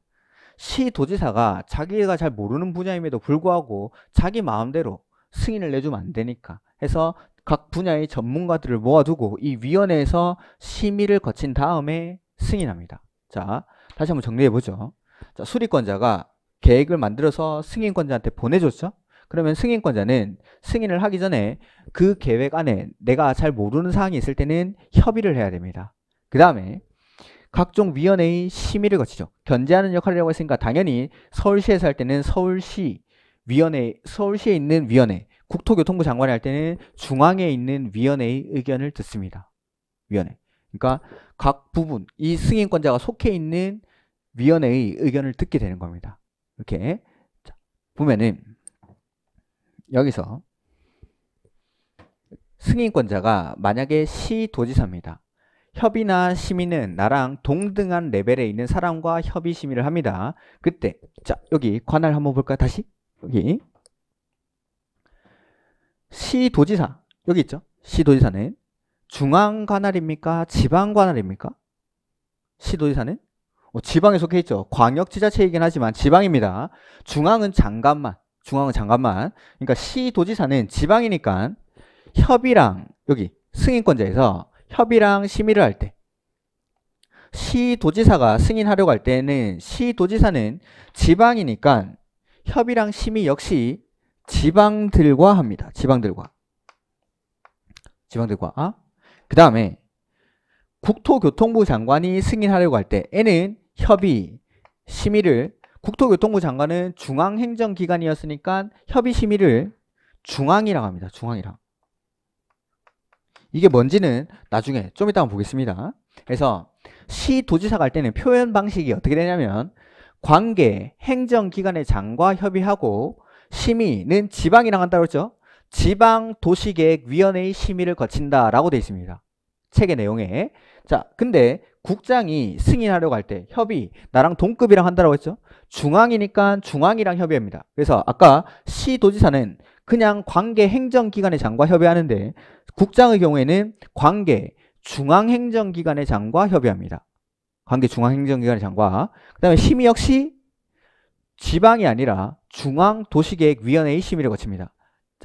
시도지사가 자기가 잘 모르는 분야임에도 불구하고 자기 마음대로 승인을 내주면 안 되니까 해서 각 분야의 전문가들을 모아두고 이 위원회에서 심의를 거친 다음에 승인합니다. 자, 다시 한번 정리해 보죠. 자, 수리권자가 계획을 만들어서 승인권자한테 보내줬죠. 그러면 승인권자는 승인을 하기 전에 그 계획 안에 내가 잘 모르는 사항이 있을 때는 협의를 해야 됩니다. 그 다음에 각종 위원회의 심의를 거치죠. 견제하는 역할이라고 했으니까 당연히 서울시에서 할 때는 서울시 위원회, 서울시에 있는 위원회, 국토교통부 장관이 할 때는 중앙에 있는 위원회의 의견을 듣습니다. 위원회. 그러니까 각 부분 이 승인권자가 속해 있는 위원회의 의견을 듣게 되는 겁니다. 이렇게 자, 보면은 여기서 승인권자가 만약에 시도지사입니다. 협의나 심의는 나랑 동등한 레벨에 있는 사람과 협의 심의를 합니다. 그때 자 여기 관할 한번 볼까요? 다시 여기 시도지사 여기 있죠? 시도지사는 중앙 관할입니까? 지방 관할입니까? 시도지사는? 어, 지방에 속해 있죠. 광역지자체이긴 하지만 지방입니다. 중앙은 장관만. 중앙은 장관만. 그러니까 시도지사는 지방이니까 협의랑 여기 승인권자에서 협의랑 심의를 할 때 시도지사가 승인하려고 할 때는 시도지사는 지방이니까 협의랑 심의 역시 지방들과 합니다. 지방들과. 지방들과. 아? 그 다음에 국토교통부 장관이 승인하려고 할때 에는 협의, 심의를 국토교통부 장관은 중앙행정기관이었으니까 협의 심의를 중앙이라고 합니다. 중앙이랑. 이게 뭔지는 나중에 좀 이따 보겠습니다. 그래서 시도지사 갈 때는 표현 방식이 어떻게 되냐면 관계 행정기관의 장과 협의하고 심의는 지방이랑 한다고 했죠. 지방도시계획위원회의 심의를 거친다라고 되어 있습니다. 책의 내용에. 자, 근데 국장이 승인하려고 할 때 협의 나랑 동급이랑 한다라고 했죠. 중앙이니까 중앙이랑 협의합니다. 그래서 아까 시도지사는 그냥 관계 행정기관의 장과 협의하는데 국장의 경우에는 관계 중앙행정기관의 장과 협의합니다. 관계 중앙행정기관의 장과 그 다음에 심의 역시 지방이 아니라 중앙도시계획위원회의 심의를 거칩니다.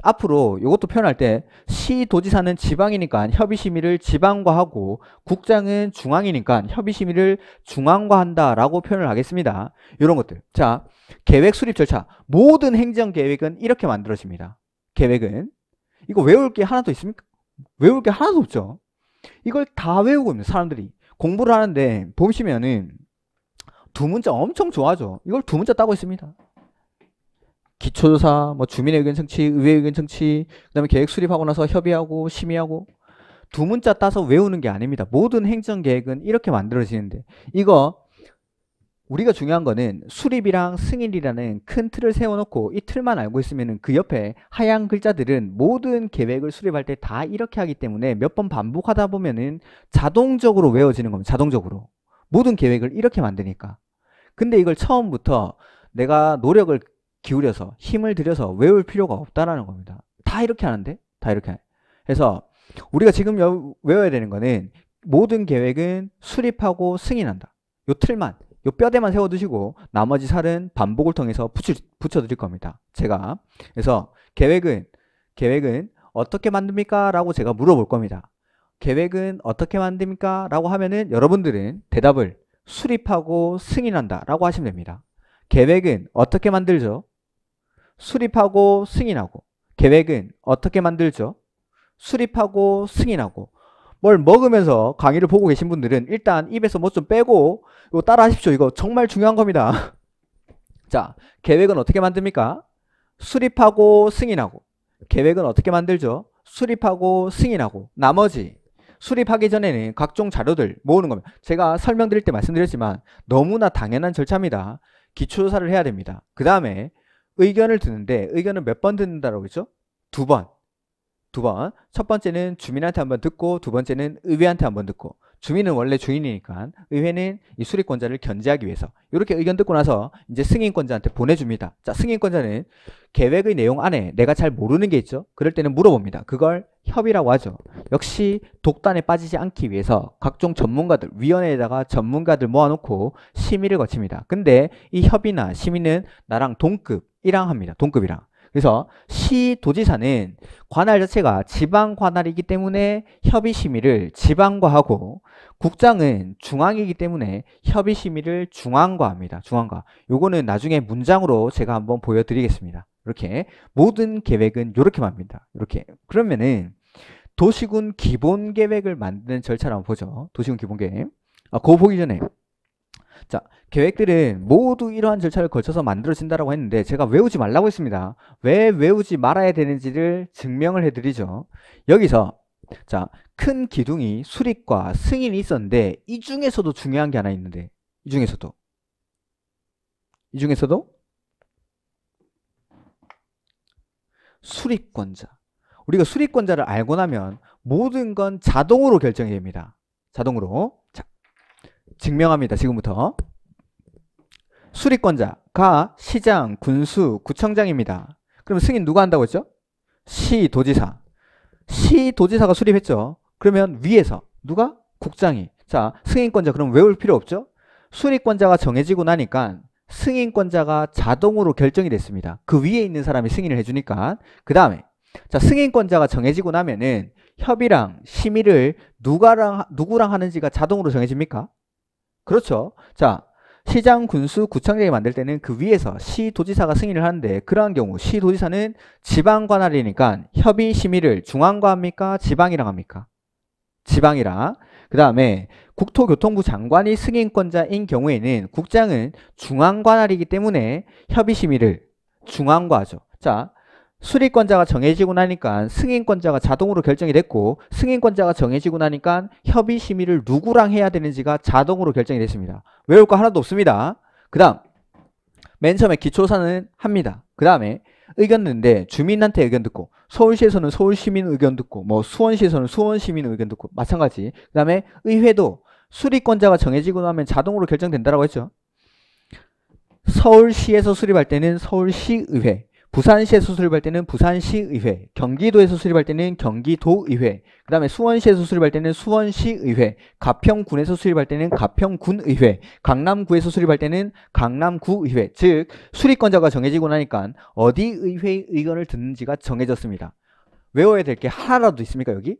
앞으로 이것도 표현할 때 시도지사는 지방이니까 협의심의를 지방과하고 국장은 중앙이니까 협의심의를 중앙과한다라고 표현을 하겠습니다. 이런 것들. 자, 계획 수립 절차. 모든 행정계획은 이렇게 만들어집니다. 계획은. 이거 외울 게 하나도 있습니까? 외울 게 하나도 없죠. 이걸 다 외우고 있는 사람들이. 공부를 하는데 보시면은 두 문자 엄청 좋아하죠. 이걸 두 문자 따고 있습니다. 기초조사, 뭐 주민의 의견 청취, 의회 의견 청취, 그다음에 계획 수립하고 나서 협의하고 심의하고 두 문자 따서 외우는 게 아닙니다. 모든 행정 계획은 이렇게 만들어지는데 이거 우리가 중요한 거는 수립이랑 승인이라는 큰 틀을 세워놓고 이 틀만 알고 있으면 그 옆에 하얀 글자들은 모든 계획을 수립할 때 다 이렇게 하기 때문에 몇 번 반복하다 보면은 자동적으로 외워지는 겁니다. 자동적으로. 모든 계획을 이렇게 만드니까. 근데 이걸 처음부터 내가 노력을 기울여서 힘을 들여서 외울 필요가 없다라는 겁니다. 다 이렇게 하는데? 다 이렇게 하네. 그래서 우리가 지금 외워야 되는 거는 모든 계획은 수립하고 승인한다. 요 틀만, 요 뼈대만 세워두시고 나머지 살은 반복을 통해서 붙여, 붙여드릴 겁니다. 제가. 그래서 계획은, 계획은 어떻게 만듭니까? 라고 제가 물어볼 겁니다. 계획은 어떻게 만듭니까? 라고 하면은 여러분들은 대답을 수립하고 승인한다 라고 하시면 됩니다. 계획은 어떻게 만들죠? 수립하고 승인하고 계획은 어떻게 만들죠? 수립하고 승인하고 뭘 먹으면서 강의를 보고 계신 분들은 일단 입에서 뭐 좀 빼고 이거 따라 하십시오. 이거 정말 중요한 겁니다. 자, 계획은 어떻게 만듭니까? 수립하고 승인하고 계획은 어떻게 만들죠? 수립하고 승인하고 나머지 수립하기 전에는 각종 자료들 모으는 겁니다. 제가 설명드릴 때 말씀드렸지만 너무나 당연한 절차입니다. 기초조사를 해야 됩니다. 그 다음에 의견을 듣는데 의견을 몇 번 듣는다라고 했죠? 두 번. 두 번. 첫 번째는 주민한테 한번 듣고 두 번째는 의회한테 한번 듣고 주민은 원래 주인이니까 의회는 이수리권자를 견제하기 위해서 이렇게 의견 듣고 나서 이제 승인권자한테 보내줍니다. 자, 승인권자는 계획의 내용 안에 내가 잘 모르는 게 있죠. 그럴 때는 물어봅니다. 그걸 협의라고 하죠. 역시 독단에 빠지지 않기 위해서 각종 전문가들, 위원회에다가 전문가들 모아놓고 심의를 거칩니다. 근데 이 협의나 심의는 나랑 동급, 이랑 합니다. 동급이랑. 그래서 시도지사는 관할 자체가 지방 관할이기 때문에 협의 심의를 지방과 하고 국장은 중앙이기 때문에 협의 심의를 중앙과 합니다. 중앙과. 요거는 나중에 문장으로 제가 한번 보여드리겠습니다. 이렇게 모든 계획은 이렇게만 듭니다 이렇게. 그러면은 도시군 기본 계획을 만드는 절차를 한번 보죠. 도시군 기본 계획. 아, 그거 보기 전에 자, 계획들은 모두 이러한 절차를 거쳐서 만들어진다라고 했는데 제가 외우지 말라고 했습니다. 왜 외우지 말아야 되는지를 증명을 해드리죠. 여기서 자, 큰 기둥이 수립과 승인이 있었는데 이 중에서도 중요한 게 하나 있는데 이 중에서도 이 중에서도 수립권자 우리가 수립권자를 알고 나면 모든 건 자동으로 결정이 됩니다. 자동으로 자, 증명합니다. 지금부터. 수리권자가 시장, 군수, 구청장입니다. 그럼 승인 누가 한다고 했죠? 시도지사. 시도지사가 수립했죠. 그러면 위에서 누가? 국장이. 자, 승인권자 그럼 외울 필요 없죠? 수리권자가 정해지고 나니까 승인권자가 자동으로 결정이 됐습니다. 그 위에 있는 사람이 승인을 해주니까. 그 다음에 자 승인권자가 정해지고 나면은 협의랑 심의를 누가랑 누구랑 하는지가 자동으로 정해집니까? 그렇죠. 자, 시장, 군수, 구청장이 만들 때는 그 위에서 시도지사가 승인을 하는데 그러한 경우 시도지사는 지방관할이니까 협의 심의를 중앙과 합니까? 지방이랑 합니까? 지방이라. 그 다음에 국토교통부 장관이 승인권자인 경우에는 국장은 중앙관할이기 때문에 협의 심의를 중앙과 하죠. 자, 수리권자가 정해지고 나니까 승인권자가 자동으로 결정이 됐고 승인권자가 정해지고 나니까 협의 심의를 누구랑 해야 되는지가 자동으로 결정이 됐습니다. 외울 거 하나도 없습니다. 그 다음 맨 처음에 기초사는 합니다. 그 다음에 의견 듣는데 주민한테 의견 듣고 서울시에서는 서울시민 의견 듣고 뭐 수원시에서는 수원시민 의견 듣고 마찬가지 그 다음에 의회도 수리권자가 정해지고 나면 자동으로 결정된다라고 했죠. 서울시에서 수립할 때는 서울시의회 부산시에서 수립할 때는 부산시의회, 경기도에서 수립할 때는 경기도의회, 그 다음에 수원시에서 수립할 때는 수원시의회, 가평군에서 수립할 때는 가평군의회, 강남구에서 수립할 때는 강남구의회, 즉 수립권자가 정해지고 나니까 어디 의회의 의견을 듣는지가 정해졌습니다. 외워야 될 게 하나라도 있습니까 여기?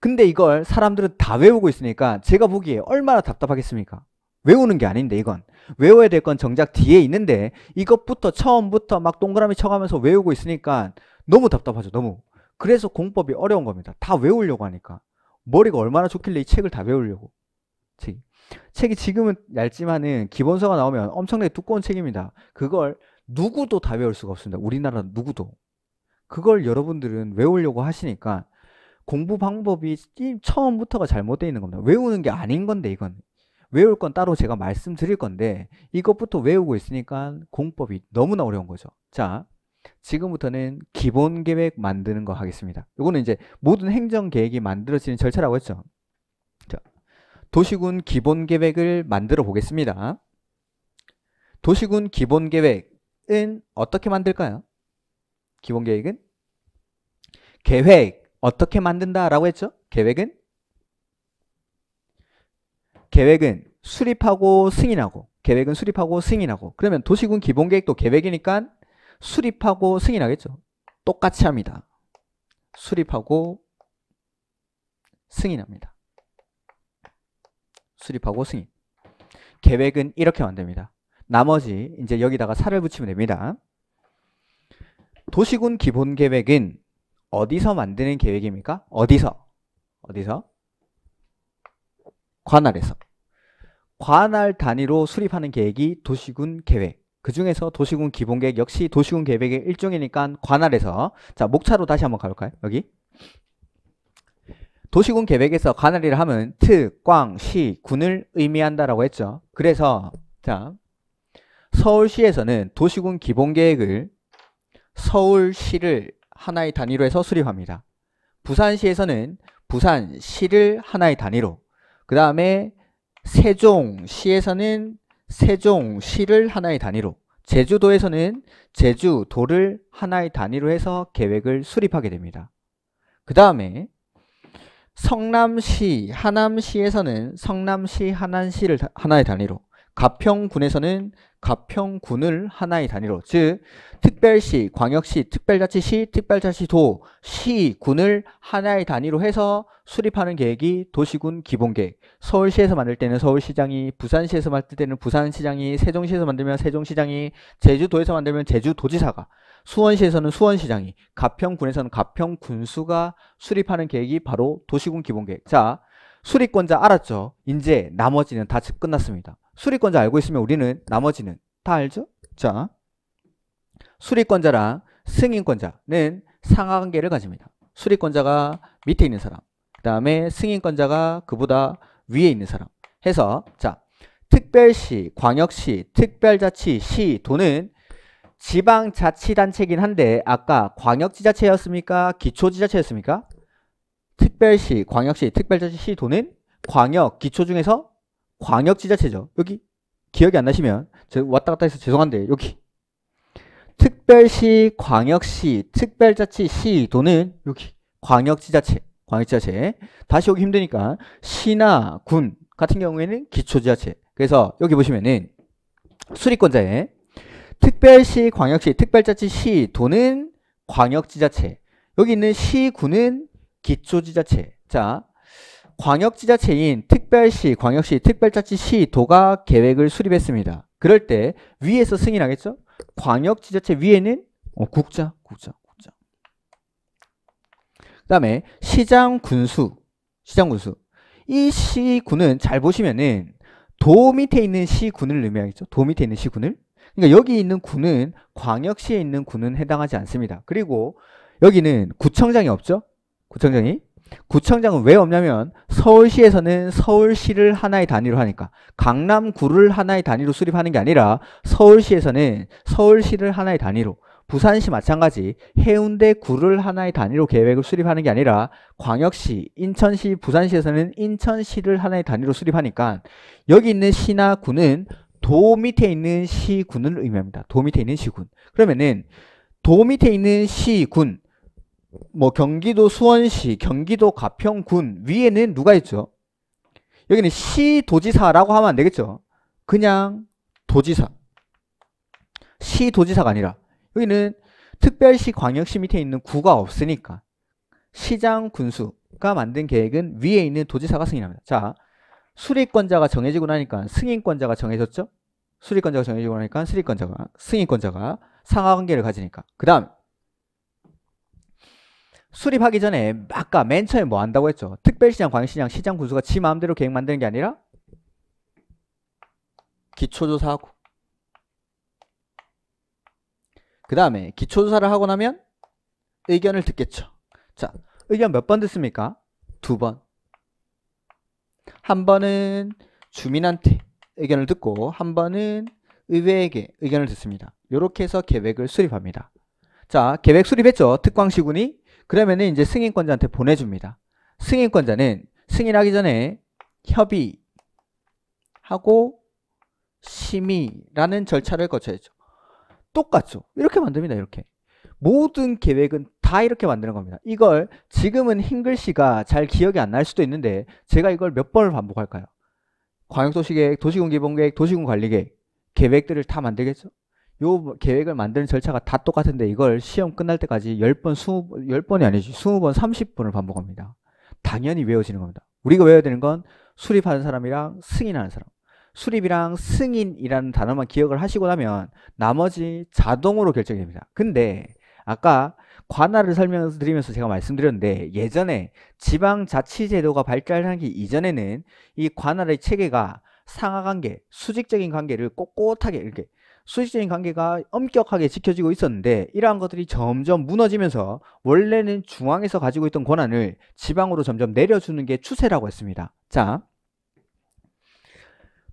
근데 이걸 사람들은 다 외우고 있으니까 제가 보기에 얼마나 답답하겠습니까? 외우는 게 아닌데 이건 외워야 될 건 정작 뒤에 있는데 이것부터 처음부터 막 동그라미 쳐가면서 외우고 있으니까 너무 답답하죠 너무 그래서 공법이 어려운 겁니다 다 외우려고 하니까 머리가 얼마나 좋길래 이 책을 다 외우려고 책 책이 지금은 얇지만은 기본서가 나오면 엄청나게 두꺼운 책입니다 그걸 누구도 다 외울 수가 없습니다 우리나라 누구도 그걸 여러분들은 외우려고 하시니까 공부 방법이 처음부터가 잘못되어 있는 겁니다 외우는 게 아닌 건데 이건 외울 건 따로 제가 말씀드릴 건데 이것부터 외우고 있으니까 공법이 너무나 어려운 거죠. 자, 지금부터는 기본 계획 만드는 거 하겠습니다. 이거는 이제 모든 행정 계획이 만들어지는 절차라고 했죠. 자, 도시군 기본 계획을 만들어 보겠습니다. 도시군 기본 계획은 어떻게 만들까요? 기본 계획은 계획 어떻게 만든다라고 했죠? 계획은 계획은 수립하고 승인하고 계획은 수립하고 승인하고 그러면 도시군 기본계획도 계획이니까 수립하고 승인하겠죠 똑같이 합니다 수립하고 승인합니다 수립하고 승인 계획은 이렇게 만듭니다 나머지 이제 여기다가 살을 붙이면 됩니다 도시군 기본계획은 어디서 만드는 계획입니까? 어디서? 어디서? 관할에서 관할 단위로 수립하는 계획이 도시군 계획 그 중에서 도시군 기본계획 역시 도시군 계획의 일종이니까 관할에서 자 목차로 다시 한번 가볼까요 여기 도시군 계획에서 관할이라 하면 특, 꽝, 시, 군을 의미한다라고 했죠 그래서 자 서울시에서는 도시군 기본계획을 서울시를 하나의 단위로 해서 수립합니다 부산시에서는 부산시를 하나의 단위로 그 다음에 세종시에서는 세종시를 하나의 단위로 제주도에서는 제주도를 하나의 단위로 해서 계획을 수립하게 됩니다. 그 다음에 성남시, 하남시에서는 성남시, 하남시를 하나의 단위로 가평군에서는 가평군을 하나의 단위로 즉 특별시, 광역시, 특별자치시, 특별자치도, 시군을 하나의 단위로 해서 수립하는 계획이 도시군 기본계획 서울시에서 만들 때는 서울시장이 부산시에서 만들 때는 부산시장이 세종시에서 만들면 세종시장이 제주도에서 만들면 제주도지사가 수원시에서는 수원시장이 가평군에서는 가평군수가 수립하는 계획이 바로 도시군 기본계획 자 수립권자 알았죠 이제 나머지는 다집 끝났습니다 수립권자 알고 있으면 우리는 나머지는 다 알죠 자 수립권자랑 승인권자는 상하관계를 가집니다 수립권자가 밑에 있는 사람 그 다음에 승인권자가 그보다 위에 있는 사람 해서 자 특별시, 광역시, 특별자치시 도는 지방자치단체긴 한데 아까 광역지자체였습니까? 기초지자체였습니까? 특별시, 광역시, 특별자치시 도는 광역, 기초 중에서 광역지자체죠. 여기 기억이 안 나시면 왔다 갔다 해서 죄송한데 여기 특별시, 광역시, 특별자치시 도는 여기 광역지자체 광역지자체 다시 오기 힘드니까 시나 군 같은 경우에는 기초지자체 그래서 여기 보시면은 수리권자에 특별시 광역시 특별자치시 도는 광역지자체 여기 있는 시 군은 기초지자체 자 광역지자체인 특별시 광역시 특별자치시 도가 계획을 수립했습니다 그럴 때 위에서 승인하겠죠 광역지자체 위에는 어, 국자 국자 그다음에 시장 군수, 시장 군수. 이 시군은 잘 보시면은 도 밑에 있는 시군을 의미하겠죠. 도 밑에 있는 시군을. 그러니까 여기 있는 군은 광역시에 있는 군은 해당하지 않습니다. 그리고 여기는 구청장이 없죠. 구청장이 구청장은 왜 없냐면 서울시에서는 서울시를 하나의 단위로 하니까 강남구를 하나의 단위로 수립하는 게 아니라 서울시에서는 서울시를 하나의 단위로 부산시 마찬가지 해운대 구를 하나의 단위로 계획을 수립하는 게 아니라 광역시, 인천시, 부산시에서는 인천시를 하나의 단위로 수립하니까 여기 있는 시나 구는 도 밑에 있는 시군을 의미합니다. 도 밑에 있는 시군. 그러면은 도 밑에 있는 시군 뭐 경기도 수원시, 경기도 가평군 위에는 누가 있죠? 여기는 시도지사라고 하면 안 되겠죠? 그냥 도지사. 시도지사가 아니라 여기는 특별시 광역시 밑에 있는 구가 없으니까 시장 군수가 만든 계획은 위에 있는 도지사가 승인합니다. 자, 수립권자가 정해지고 나니까 승인권자가 정해졌죠? 수립권자가 정해지고 나니까 수립권자가 승인권자가 상하관계를 가지니까 그 다음 수립하기 전에 아까 맨 처음에 뭐 한다고 했죠? 특별시장, 광역시장, 시장 군수가 지 마음대로 계획 만드는 게 아니라 기초조사하고 그 다음에 기초조사를 하고 나면 의견을 듣겠죠. 자, 의견 몇 번 듣습니까? 두 번. 한 번은 주민한테 의견을 듣고 한 번은 의회에게 의견을 듣습니다. 이렇게 해서 계획을 수립합니다. 자, 계획 수립했죠. 특광시군이. 그러면은 이제 승인권자한테 보내줍니다. 승인권자는 승인하기 전에 협의하고 심의라는 절차를 거쳐야죠. 똑같죠. 이렇게 만듭니다. 이렇게. 모든 계획은 다 이렇게 만드는 겁니다. 이걸 지금은 흰 글씨가 잘 기억이 안 날 수도 있는데 제가 이걸 몇 번을 반복할까요? 광역도시계획, 도시군기본계획, 도시군관리계획 계획들을 다 만들겠죠. 요 계획을 만드는 절차가 다 똑같은데 이걸 시험 끝날 때까지 10번, 20, 10번이 아니지 20번, 30번을 반복합니다. 당연히 외워지는 겁니다. 우리가 외워야 되는 건 수립하는 사람이랑 승인하는 사람. 수립이랑 승인이라는 단어만 기억을 하시고 나면 나머지 자동으로 결정이 됩니다. 근데 아까 관할을 설명드리면서 제가 말씀드렸는데 예전에 지방자치제도가 발달하기 이전에는 이 관할의 체계가 상하관계, 수직적인 관계를 꼿꼿하게 이렇게 수직적인 관계가 엄격하게 지켜지고 있었는데 이러한 것들이 점점 무너지면서 원래는 중앙에서 가지고 있던 권한을 지방으로 점점 내려주는 게 추세라고 했습니다. 자,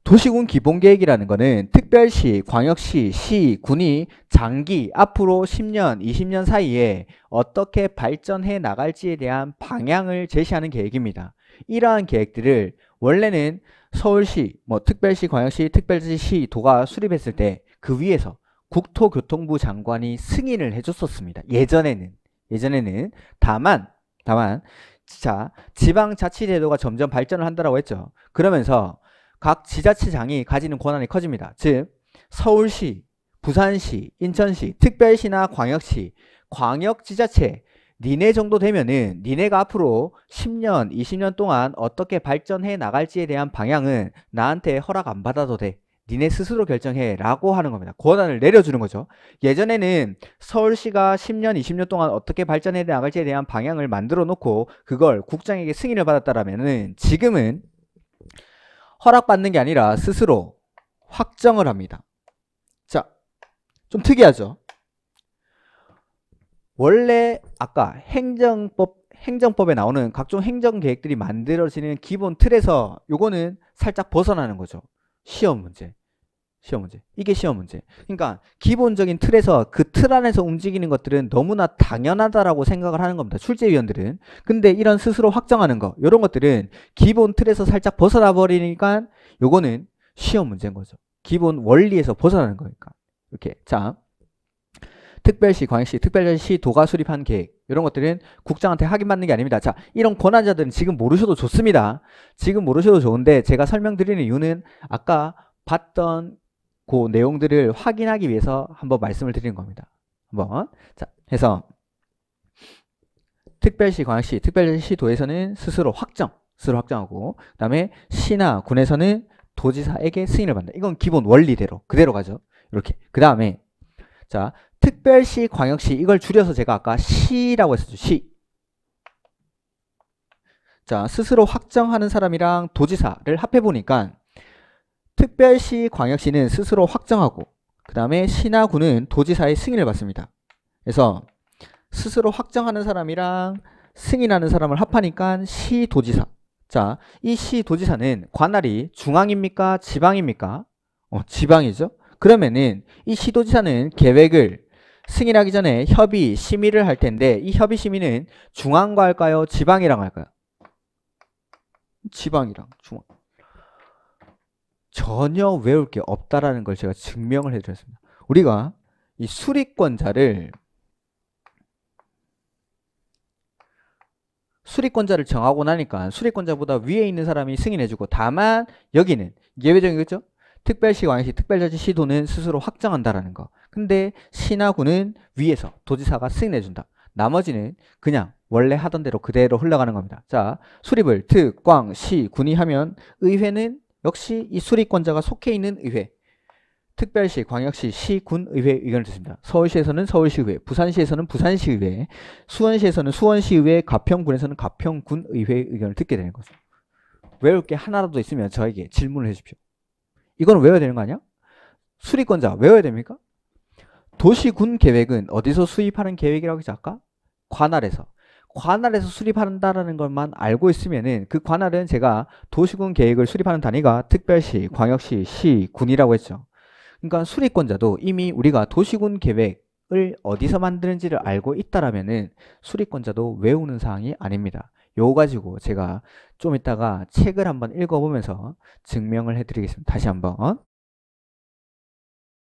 도시군 기본계획이라는 것은 특별시, 광역시, 시, 군이 장기 앞으로 10년, 20년 사이에 어떻게 발전해 나갈지에 대한 방향을 제시하는 계획입니다. 이러한 계획들을 원래는 서울시, 뭐 특별시, 광역시, 특별시, 시, 도가 수립했을 때 그 위에서 국토교통부 장관이 승인을 해줬었습니다. 예전에는 예전에는 다만 다만 자 지방자치제도가 점점 발전을 한다고 했죠. 그러면서 각 지자체장이 가지는 권한이 커집니다. 즉 서울시, 부산시, 인천시, 특별시나 광역시, 광역지자체 니네 정도 되면은 니네가 앞으로 10년, 20년 동안 어떻게 발전해 나갈지에 대한 방향은 나한테 허락 안 받아도 돼. 니네 스스로 결정해 라고 하는 겁니다. 권한을 내려주는 거죠. 예전에는 서울시가 10년, 20년 동안 어떻게 발전해 나갈지에 대한 방향을 만들어 놓고 그걸 국장에게 승인을 받았다라면은 지금은 허락받는 게 아니라 스스로 확정을 합니다. 자, 좀 특이하죠? 원래 아까 행정법 행정법에 나오는 각종 행정 계획들이 만들어지는 기본 틀에서 요거는 살짝 벗어나는 거죠. 시험 문제. 시험 문제. 이게 시험 문제. 그러니까 기본적인 틀에서 그 틀 안에서 움직이는 것들은 너무나 당연하다라고 생각을 하는 겁니다. 출제위원들은. 근데 이런 스스로 확정하는 거, 이런 것들은 기본 틀에서 살짝 벗어나 버리니까 요거는 시험 문제인 거죠. 기본 원리에서 벗어나는 거니까. 이렇게. 자. 특별시, 광역시, 특별시 도가 수립한 계획 이런 것들은 국장한테 확인받는 게 아닙니다. 자, 이런 권한자들은 지금 모르셔도 좋습니다. 지금 모르셔도 좋은데 제가 설명드리는 이유는 아까 봤던 그 내용들을 확인하기 위해서 한번 말씀을 드린 겁니다. 한번 자 해서 특별시 광역시 특별시 도에서는 스스로 확정 스스로 확정하고 그 다음에 시나 군에서는 도지사에게 승인을 받는다. 이건 기본 원리대로 그대로 가죠. 이렇게 그 다음에 자 특별시 광역시 이걸 줄여서 제가 아까 시라고 했었죠. 시 자, 스스로 확정하는 사람이랑 도지사를 합해보니까 특별시 광역시는 스스로 확정하고 그 다음에 시나 군은 도지사의 승인을 받습니다. 그래서 스스로 확정하는 사람이랑 승인하는 사람을 합하니까 시도지사 자, 이 시도지사는 관할이 중앙입니까? 지방입니까? 어, 지방이죠. 그러면은 이 시도지사는 계획을 승인하기 전에 협의, 심의를 할 텐데 이 협의 심의는 중앙과 할까요? 지방이랑 할까요? 지방이랑 중앙. 전혀 외울 게 없다라는 걸 제가 증명을 해드렸습니다. 우리가 이 수리권자를 수리권자를 정하고 나니까 수리권자보다 위에 있는 사람이 승인해주고 다만 여기는 예외적이겠죠? 특별시 광역시 특별자치 시도는 스스로 확정한다라는 거. 근데 시나 군은 위에서 도지사가 승인해준다. 나머지는 그냥 원래 하던 대로 그대로 흘러가는 겁니다. 자, 수립을 특, 광, 시, 군이 하면 의회는 역시 이수리권자가 속해 있는 의회 특별시, 광역시, 시, 군, 의회 의견을 듣습니다. 서울시에서는 서울시의회, 부산시에서는 부산시의회, 수원시에서는 수원시의회, 가평군에서는 가평군의회 의견을 듣게 되는 거죠. 외울 게 하나라도 있으면 저에게 질문을 해주십시오. 이건 외워야 되는 거 아니야? 수리권자 외워야 됩니까? 도시군 계획은 어디서 수입하는 계획이라고 하지 아까? 관할에서. 관할에서 수립한다라는 것만 알고 있으면은 그 관할은 제가 도시군 계획을 수립하는 단위가 특별시, 광역시, 시, 군이라고 했죠. 그러니까 수립권자도 이미 우리가 도시군 계획을 어디서 만드는지를 알고 있다라면은 수립권자도 외우는 사항이 아닙니다. 요 가지고 제가 좀 이따가 책을 한번 읽어보면서 증명을 해드리겠습니다. 다시 한번